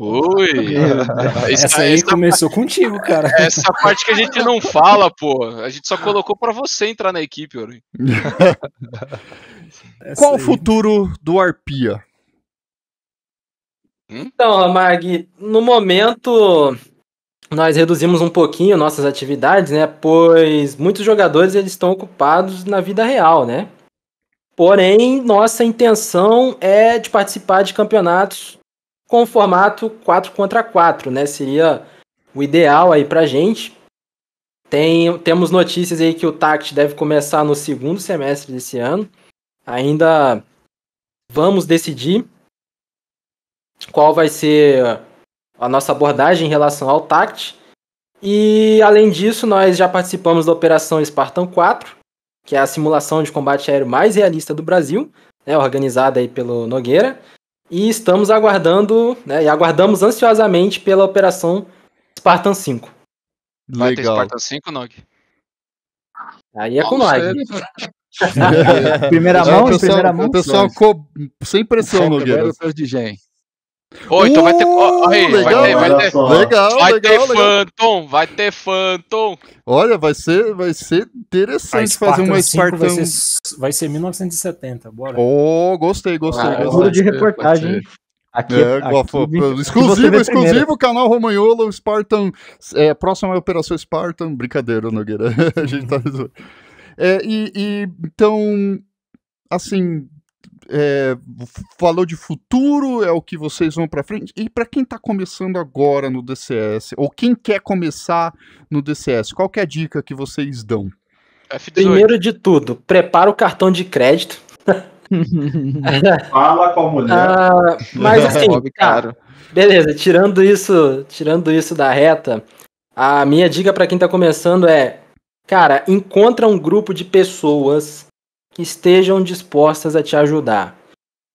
Oi! Essa, essa aí essa começou parte, contigo, cara. Essa parte que a gente não fala, pô. A gente só colocou para você entrar na equipe, Ori. Qual aí. o futuro do Arpia? Hum? Então, Mag, no momento nós reduzimos um pouquinho nossas atividades, né? Pois muitos jogadores eles estão ocupados na vida real, né? Porém, nossa intenção é de participar de campeonatos com o formato 4 contra 4, né? Seria o ideal aí pra gente. Tem, temos notícias aí que o TACT deve começar no segundo semestre desse ano. Ainda vamos decidir qual vai ser a nossa abordagem em relação ao TACT. E além disso, nós já participamos da Operação Spartan 4, que é a simulação de combate aéreo mais realista do Brasil, né, organizada aí pelo Nogueira. E estamos aguardando, né, e aguardamos ansiosamente pela Operação Spartan 5. Vai ter Spartan 5, Nog? Aí é com nós. primeira mão, pessoal, primeira mão. O pessoal sem pressão, Nogueira. de gen. Pô, então vai ter. Oh, aí, hum, legal, vai ter, vai ter, legal, vai legal, Phantom, vai ter Phantom. Olha, vai ser, vai ser interessante fazer uma Spartan. Vai ser, vai ser 1970, bora. Oh, gostei, gostei. Ah, gostei. É de reportagem. Aqui, é, é aqui, aqui, exclusivo, exclusivo, canal Romagnolo, Spartan. É, próxima é Operação Spartan. Brincadeira, Nogueira. A gente tá. Uhum. É, e, e, então, assim, é, falou de futuro, é o que vocês vão para frente. E para quem está começando agora no DCS, ou quem quer começar no DCS, qual é a dica que vocês dão? F18. Primeiro de tudo, prepara o cartão de crédito. Fala com a mulher. Ah, mas assim, tá, cara, beleza, tirando isso, tirando isso da reta, a minha dica para quem está começando é, cara, encontra um grupo de pessoas que estejam dispostas a te ajudar.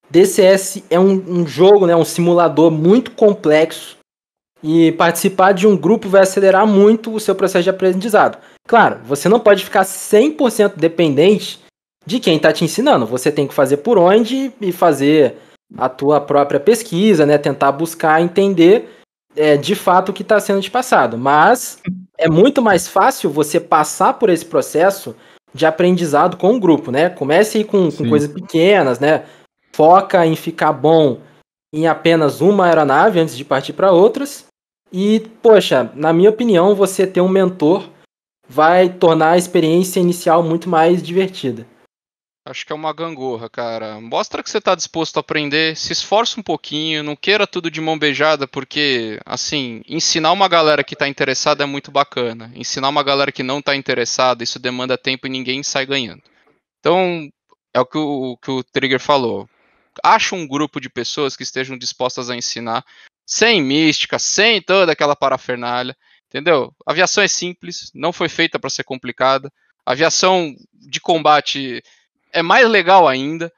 DCS é um, um jogo, né, um simulador muito complexo e participar de um grupo vai acelerar muito o seu processo de aprendizado. Claro, você não pode ficar 100% dependente de quem está te ensinando. Você tem que fazer por onde e fazer a tua própria pesquisa, né? Tentar buscar entender é, de fato o que está sendo te passado. Mas é muito mais fácil você passar por esse processo de aprendizado com o grupo, né? Comece com, com coisas pequenas, né? Foca em ficar bom em apenas uma aeronave antes de partir para outras. E, poxa, na minha opinião, você ter um mentor vai tornar a experiência inicial muito mais divertida. Acho que é uma gangorra, cara. Mostra que você tá disposto a aprender, se esforça um pouquinho, não queira tudo de mão beijada, porque, assim, ensinar uma galera que tá interessada é muito bacana. Ensinar uma galera que não tá interessada, isso demanda tempo e ninguém sai ganhando. Então, é o que o, o que o Trigger falou. Acha um grupo de pessoas que estejam dispostas a ensinar, sem mística, sem toda aquela parafernália, entendeu? Aviação é simples, não foi feita para ser complicada. Aviação de combate é mais legal ainda.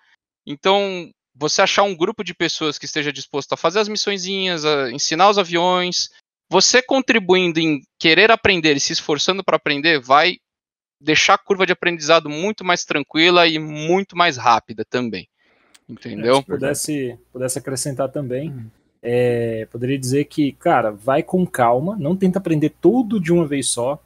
Então, você achar um grupo de pessoas que esteja disposto a fazer as missõezinhas, a ensinar os aviões, você contribuindo em querer aprender e se esforçando para aprender, vai deixar a curva de aprendizado muito mais tranquila e muito mais rápida também. Entendeu? É, se pudesse, pudesse acrescentar também, hum. é, poderia dizer que, cara, vai com calma, não tenta aprender tudo de uma vez só,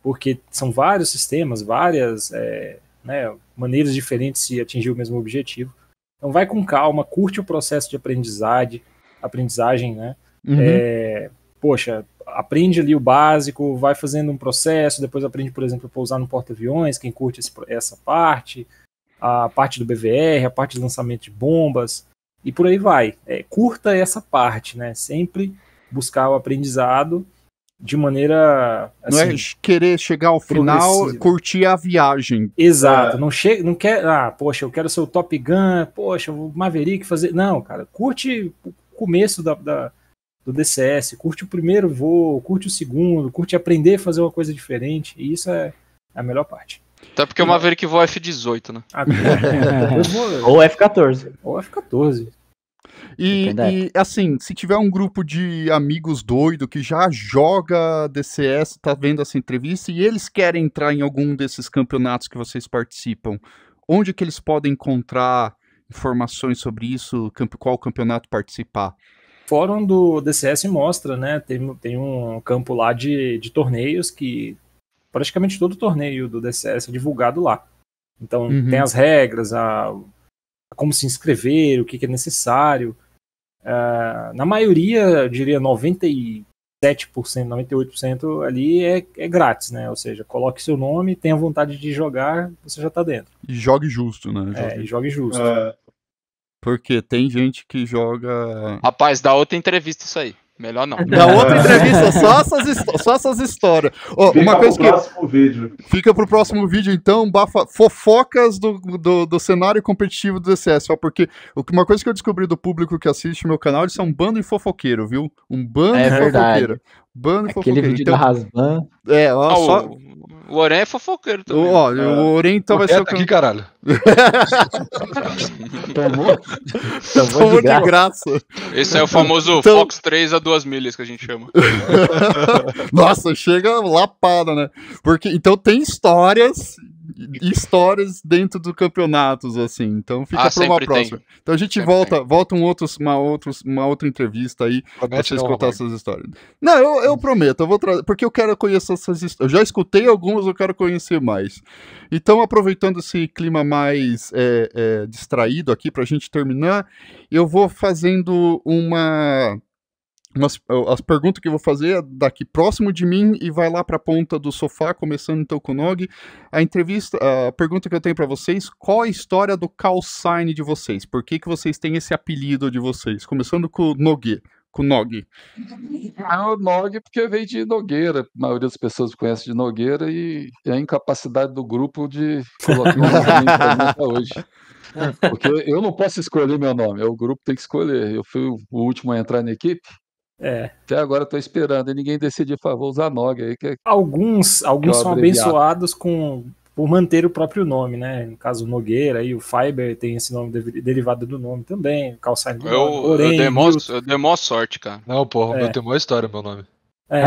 porque são vários sistemas, várias. É, né, maneiras diferentes de atingir o mesmo objetivo. Então vai com calma, curte o processo de aprendizagem, aprendizagem, né? Uhum. É, poxa, aprende ali o básico, vai fazendo um processo, depois aprende, por exemplo, pousar no porta-aviões, quem curte esse, essa parte, a parte do BVR, a parte de lançamento de bombas, e por aí vai. É, curta essa parte, né? Sempre buscar o aprendizado de maneira. Assim, não é assim, querer chegar ao final, curtir a viagem. Exato. É. Não, chega não quer. Ah, poxa, eu quero ser o Top Gun, poxa, o Maverick fazer. Não, cara, curte o começo da, da, do DCS, curte o primeiro voo, curte o segundo, curte aprender a fazer uma coisa diferente. E isso é a melhor parte. Até porque o Maverick voa F-18, né? Ah, Ou F-14. Ou F-14. E, e, assim, se tiver um grupo de amigos doido que já joga DCS, tá vendo essa entrevista e eles querem entrar em algum desses campeonatos que vocês participam, onde que eles podem encontrar informações sobre isso, qual campeonato participar? Fórum do DCS mostra, né? Tem, tem um campo lá de, de torneios que praticamente todo torneio do DCS é divulgado lá. Então uhum. tem as regras, a, como se inscrever, o que, que é necessário. Uh, na maioria, diria 97%, 98% ali é, é, grátis, né? Ou seja, coloque seu nome, tenha vontade de jogar, você já tá dentro. E jogue justo, né? É, jogue... É, e jogue justo. Uh... Porque tem gente que joga. Rapaz, dá outra entrevista isso aí. Melhor não. Na outra entrevista, só essas, só essas histórias. Oh, fica uma coisa pro que... próximo vídeo. Fica pro próximo vídeo, então, bafa... fofocas do, do, do, cenário competitivo do DCS. Só porque uma coisa que eu descobri do público que assiste meu canal, eles são um bando de fofoqueiro, viu? Um bando é de verdade. fofoqueiro. Bando Aquele vídeo então, da Rasban. É, ó, ah, só... O, o Oren é fofoqueiro também. O, ó, o ah. Oren então o vai ser o. Tá aqui, caralho. Tomou? Tomou, Tomou de, graça. de graça. Esse é o famoso então... Fox 3 a 2 milhas que a gente chama. Nossa, chega lapada, né? Porque, então tem histórias histórias dentro do campeonatos, assim. Então fica ah, para uma próxima. Tem. Então a gente sempre volta, tem. volta um outro, uma, outro, uma outra entrevista aí para vocês contar essas histórias. Não, eu, eu prometo, eu vou trazer, porque eu quero conhecer essas histórias. Eu já escutei algumas, eu quero conhecer mais. Então, aproveitando esse clima mais é, é, distraído aqui para a gente terminar, eu vou fazendo uma umas, as perguntas que eu vou fazer é daqui próximo de mim e vai lá para a ponta do sofá, começando então com o Nog. A entrevista, a pergunta que eu tenho para vocês, qual a história do call sign de vocês? Por que, que vocês têm esse apelido de vocês? Começando com o Nog. Com Nog. Ah, o Nog porque veio de Nogueira. A maioria das pessoas conhece de Nogueira e é a incapacidade do grupo de colocar nome até hoje. Porque eu não posso escolher meu nome, é o grupo que tem que escolher. Eu fui o último a entrar na equipe, é. Até agora estou esperando e ninguém decidiu favor usar Nog aí. Que é... Alguns, alguns que é são abençoados com por manter o próprio nome, né? No caso Nogueira e o Fiber tem esse nome de, derivado do nome também. Calçado. Eu, porém, eu, dei mó, eu dei mó sorte, cara. Não, porra, é. eu tenho maior história meu nome. É.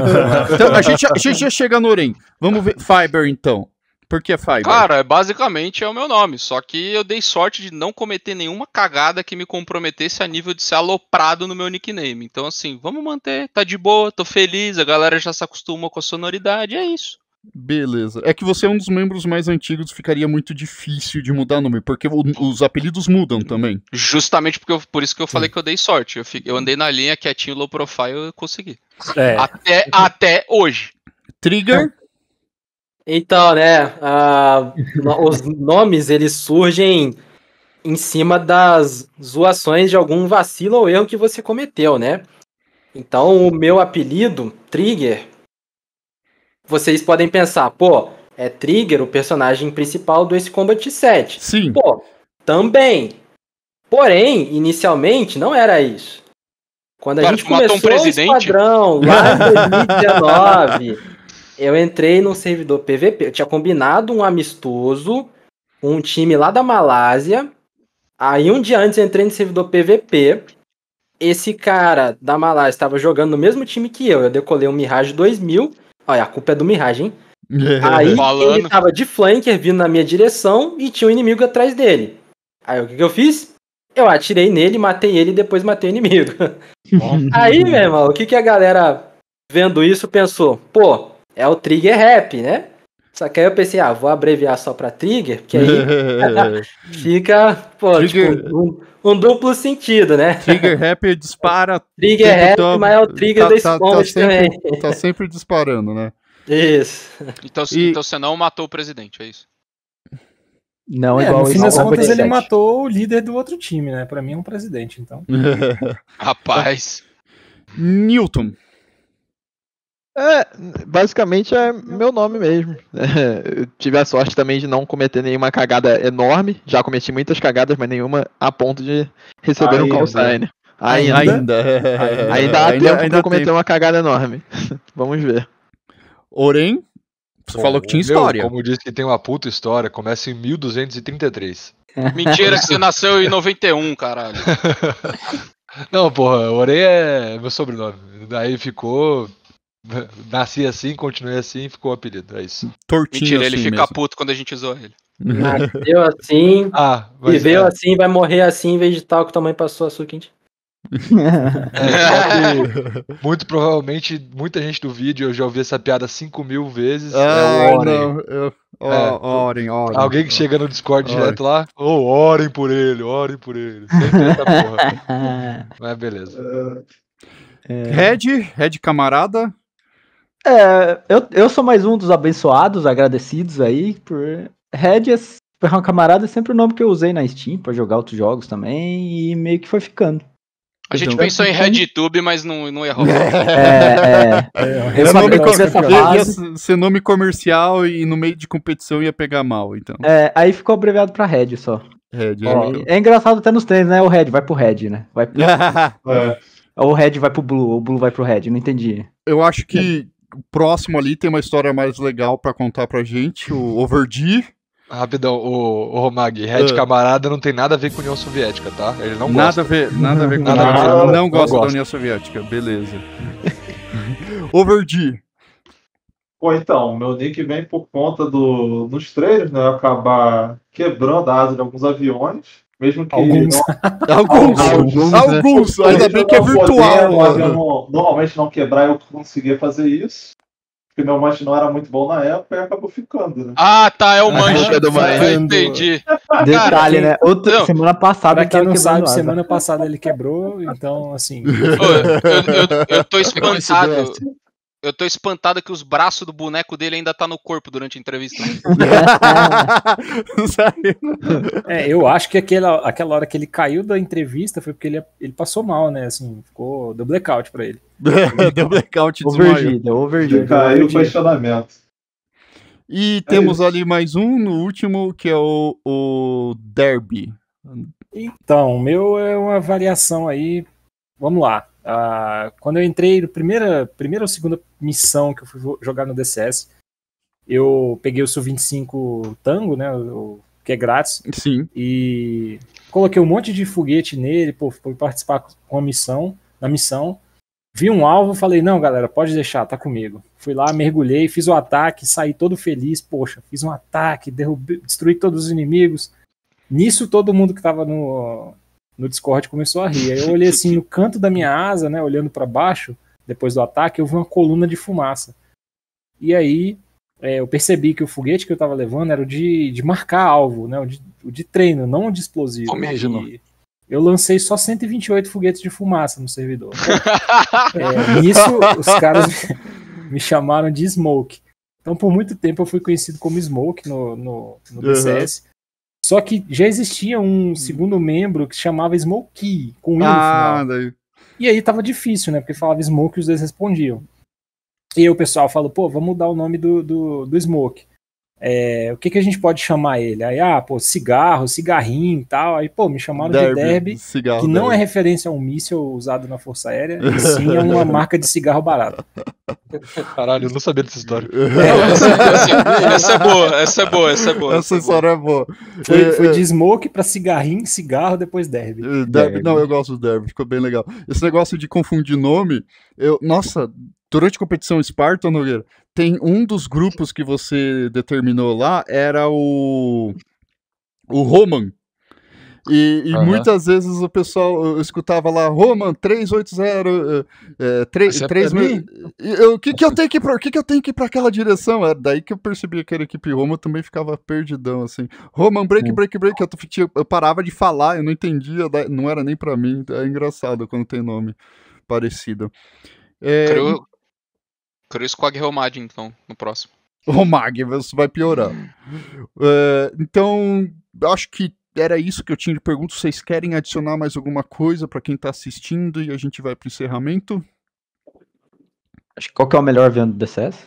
então, a, gente, a gente já chega no Orem. Vamos ver Fiber então. Por que Fiber? Cara, basicamente é o meu nome, só que eu dei sorte de não cometer nenhuma cagada que me comprometesse a nível de ser aloprado no meu nickname. Então, assim, vamos manter, tá de boa, tô feliz, a galera já se acostuma com a sonoridade, é isso. Beleza. É que você é um dos membros mais antigos, ficaria muito difícil de mudar nome, porque os apelidos mudam também. Justamente porque eu, por isso que eu falei que eu dei sorte. Eu, fiquei, eu andei na linha quietinho, low profile, eu consegui. É. Até, até hoje. Trigger. Então, né, os nomes eles surgem em cima das zoações de algum vacilo ou erro que você cometeu, né? Então, o meu apelido, Trigger, vocês podem pensar, pô, é Trigger o personagem principal do Ace Combat 7. Sim. Pô, também. Porém, inicialmente não era isso. Quando a Cara, gente começou um o esquadrão lá em 2019, Eu entrei num servidor PVP. Eu tinha combinado um amistoso com um time lá da Malásia. Aí um dia antes eu entrei no servidor PVP. Esse cara da Malásia estava jogando no mesmo time que eu. Eu decolei um Mirage 2000. Olha, a culpa é do Mirage, hein? Aí Falando. ele tava de flanker vindo na minha direção e tinha um inimigo atrás dele. Aí o que, que eu fiz? Eu atirei nele, matei ele e depois matei o inimigo. Bom, Aí, meu irmão, o que, que a galera vendo isso pensou? Pô, é o trigger rap, né? Só que aí eu pensei, ah, vou abreviar só pra trigger, porque aí fica, pô, trigger... tipo, um, um, duplo sentido, né? Trigger rap dispara. Trigger rap, tá, mas é o trigger tá, da tá, tá sempre, também. Tá sempre disparando, né? Isso. Então, e... então você não matou o presidente, é isso? Não, é, igual no fim das contas ele matou o líder do outro time, né? Pra mim é um presidente, então. Rapaz. Newton. É, basicamente é meu nome mesmo. É, eu tive a sorte também de não cometer nenhuma cagada enorme. Já cometi muitas cagadas, mas nenhuma a ponto de receber ainda. um call sign. Ainda. Ainda, é. ainda, ainda há ainda, ainda cometer tem. uma cagada enorme. Vamos ver. Orem, você Pô, falou que tinha história. Meu, como disse que tem uma puta história, começa em 1233. Mentira que você nasceu em 91, caralho. Não, porra, Orei é meu sobrenome. Daí ficou Nasci assim, continuei assim, ficou o apelido. É isso. Tortinho Mentira, assim ele fica mesmo. puto quando a gente zoa ele. Nasceu assim, ah, viveu é. assim, vai morrer assim, vegetal que tua mãe passou açúcar em ti. É, muito provavelmente muita gente do vídeo eu já ouvi essa piada 5 mil vezes. É ah, é Eu... Oh, é, orem, orem, alguém que chega no Discord orem. direto lá, ou oh, orem por ele, orem por ele. Sempre essa porra. Mas beleza. Red, Red camarada, é, eu, eu sou mais um dos abençoados, agradecidos aí por. Red é um camarada, é sempre o nome que eu usei na Steam pra jogar outros jogos também, e meio que foi ficando. A gente então, pensou em então- RedTube, mas não, não errou. É, é. é eu nome com... Ser nome comercial e no meio de competição ia pegar mal, então. É, aí ficou abreviado pra Red só. Red, é, é, engraçado até nos treinos, né? O Red vai pro Red, né? Vai pro... é. Ou o Red vai pro Blue, ou o Blue vai pro Red, não entendi. Eu acho que, é próximo ali tem uma história mais legal para contar pra gente, o Overdi. Rapidão, o, o Romag, Red uh. Camarada não tem nada a ver com a União Soviética, tá? Ele não nada gosta. A ver, nada a ver com nada a União Soviética. Não, gosta da União Soviética, beleza. Overdi. Pô, então, meu nick vem por conta do, dos três, né? Acabar quebrando a asa de alguns aviões. Mesmo que. Alguns. Não... alguns. alguns, né? alguns. Ainda é. bem que é virtual. Poder, né? não, normalmente não quebrar, eu conseguia fazer isso. Porque meu manche não era muito bom na época e acabou ficando, né? Ah, tá, é o manche. Ah, do é manche. Entendi. Detalhe, né? Outra, não. semana passada. Pra quem não sabe, semana passada ele quebrou, então assim. eu, eu, eu, eu tô espantado. Eu tô espantado que os braços do boneco dele ainda tá no corpo durante a entrevista. é, eu acho que aquela, aquela hora que ele caiu da entrevista foi porque ele, ele passou mal, né? Assim, ficou. Deu blackout pra ele. deu blackout de Overgido, overgido. Caiu o questionamento. E é temos isso. ali mais um, no último, que é o, o Derby. Então, o meu é uma variação aí. Vamos lá. Uh, quando eu entrei na primeira, primeira ou segunda missão que eu fui jogar no DCS, eu peguei o Su 25 Tango, né? O, que é grátis. Sim. E coloquei um monte de foguete nele, pô, fui participar com a missão, na missão. Vi um alvo, falei, não, galera, pode deixar, tá comigo. Fui lá, mergulhei, fiz o ataque, saí todo feliz, poxa, fiz um ataque, derrubei, destruí todos os inimigos. Nisso todo mundo que tava no, no Discord começou a rir. Aí eu olhei assim no canto da minha asa, né, olhando para baixo, depois do ataque, eu vi uma coluna de fumaça. E aí é, eu percebi que o foguete que eu estava levando era o de, de marcar alvo, né, o de, o de treino, não o de explosivo. Né, eu lancei só 128 foguetes de fumaça no servidor. é, nisso, os caras me chamaram de Smoke. Então, por muito tempo, eu fui conhecido como Smoke no, no, no DCS. Uhum. Só que já existia um segundo membro que se chamava Smokey, com I ah, no final. Daí. E aí tava difícil, né? Porque falava Smoke e os dois respondiam. E aí o pessoal falou, pô, vamos mudar o nome do, do, do Smoke. É, o que, que a gente pode chamar ele? Aí, ah, pô, cigarro, cigarrinho e tal. Aí, pô, me chamaram derby, de derby, cigarro, que não é referência a um míssil usado na Força Aérea, e sim é uma marca de cigarro barato. Caralho, eu não sabia dessa história. É, essa, essa, é boa, essa é boa, essa é boa. Essa, é essa história é boa. Foi, é, foi é. de smoke pra cigarrinho, cigarro, depois derby. derby. derby. Não, eu gosto do derby, ficou bem legal. Esse negócio de confundir nome, eu, nossa, Durante a competição Spartan Nogueira, tem um dos grupos que você determinou lá, era o. O Roman. E, e uhum. muitas vezes o pessoal escutava lá, Roman 380, eh, eh, é, 3, mil. O que, que eu tenho que ir que, que eu tenho que para aquela direção? É daí que eu percebi que era equipe Roman eu também ficava perdidão, assim. Roman, break, break, break. Eu, eu parava de falar, eu não entendia, não era nem para mim. É engraçado quando tem nome parecido. É... Kreuzkog e Romag, então, no próximo. Romag, você vai piorar. uh, então, acho que era isso que eu tinha de pergunta. Vocês querem adicionar mais alguma coisa para quem tá assistindo e a gente vai pro encerramento? Acho que qual que é o melhor vendo do DCS?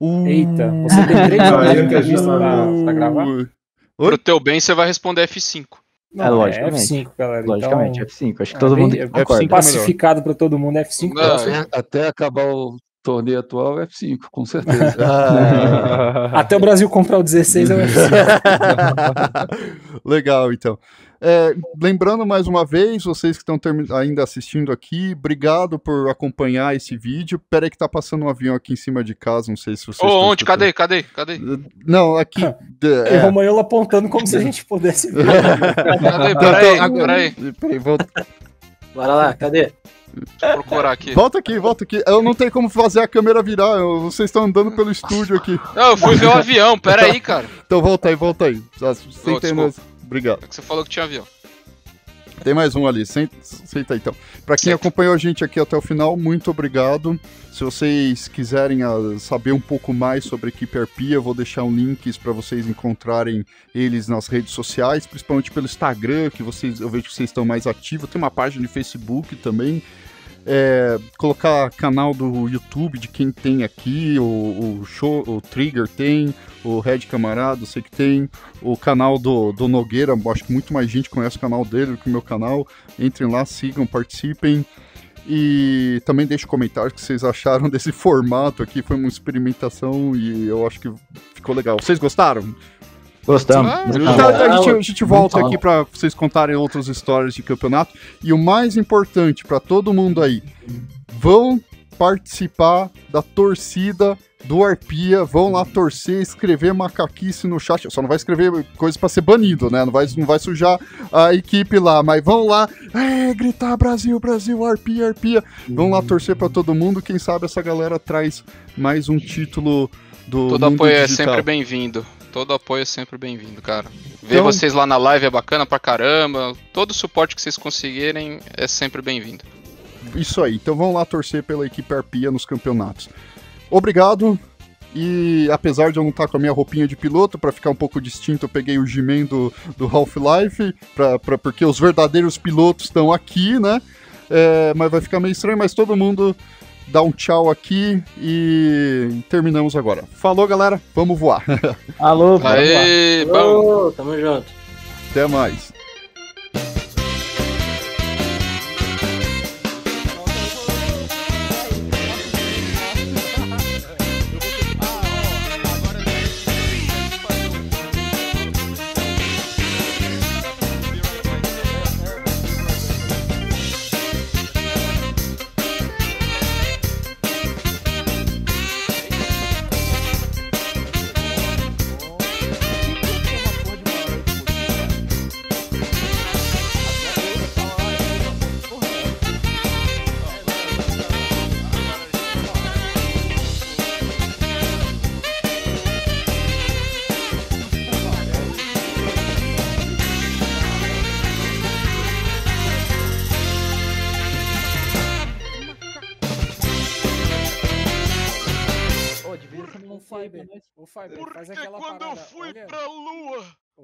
Uh... Eita, você tem três horas pra, uh... pra gravar? Oi? Pro teu bem, você vai responder F5. Não, é, é logicamente. É F5, galera. Então logicamente, então... F5. Acho que é, todo é mundo F5 concorda. F5 pacificado para todo mundo, F5. Não, até acabar o torneio atual é F5, com certeza. Ah. Até o Brasil comprar o 16 é o F5. Legal, então. É, lembrando mais uma vez, vocês que estão ainda assistindo aqui, obrigado por acompanhar esse vídeo. Peraí que tá passando um avião aqui em cima de casa, não sei se vocês. Ô, oh, onde? Cadê? Cadê? Cadê? Não, aqui. Ah, é. E Romagnolo apontando como se a gente pudesse ver. cadê? Peraí, peraí. Peraí, Bora lá, cadê? Deixa eu procurar aqui. Volta aqui, volta aqui. Eu não tenho como fazer a câmera virar. Eu, vocês estão andando pelo estúdio aqui. Não, eu fui ver o avião, pera então- aí, cara. Então volta aí, volta aí. Sem oh, Obrigado. É que você falou que tinha avião. Tem mais um ali, senta, senta então. Para quem certo. acompanhou a gente aqui até o final, muito obrigado. Se vocês quiserem ah, saber um pouco mais sobre a equipe Arpia, eu vou deixar um links para vocês encontrarem eles nas redes sociais, principalmente pelo Instagram, que vocês, eu vejo que vocês estão mais ativos. Tem uma página de Facebook também é, colocar canal do YouTube de quem tem aqui, o, o, show, o Trigger tem, o Red Camarada, sei que tem, o canal do, do Nogueira, acho que muito mais gente conhece o canal dele do que o meu canal. Entrem lá, sigam, participem. E também deixe um comentários que vocês acharam desse formato aqui. Foi uma experimentação e eu acho que ficou legal. Vocês gostaram? Gostamos. Ah, A, gente, a gente volta aqui para vocês contarem outras histórias de campeonato. E o mais importante para todo mundo aí, vão participar da torcida do Arpia. Vão lá torcer, escrever macaquice no chat. Só não vai escrever coisa para ser banido, né? Não vai, não vai sujar a equipe lá. Mas vão lá é, gritar Brasil, Brasil, Arpia, Arpia. Vão lá torcer para todo mundo. Quem sabe essa galera traz mais um título do. Todo apoio é digital. é sempre bem-vindo. Todo apoio é sempre bem-vindo, cara. Ver então... vocês lá na live é bacana pra caramba. Todo suporte que vocês conseguirem é sempre bem-vindo. Isso aí. Então vamos lá torcer pela equipe Arpia nos campeonatos. Obrigado. E apesar de eu não estar tá com a minha roupinha de piloto, para ficar um pouco distinto, eu peguei o Jimen do, do Half-Life, porque os verdadeiros pilotos estão aqui, né? É, mas vai ficar meio estranho, mas todo mundo dá um tchau aqui e terminamos agora. Falou, galera. Vamos voar. Alô, vamos Aê, voar. tamo junto. Até mais.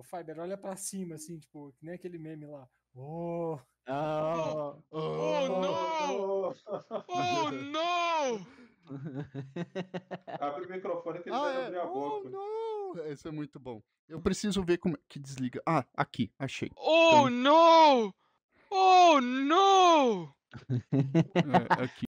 Fiber olha para cima, assim, tipo, que nem aquele meme lá. Oh! Ah, oh, oh, oh não! Oh, oh não! Abre o microfone que ele ah, vai é. abrir a boca. Oh, não! Isso é muito bom. Eu preciso ver como é que desliga. Ah, aqui, achei. Oh, então... não! Oh, não! é, aqui.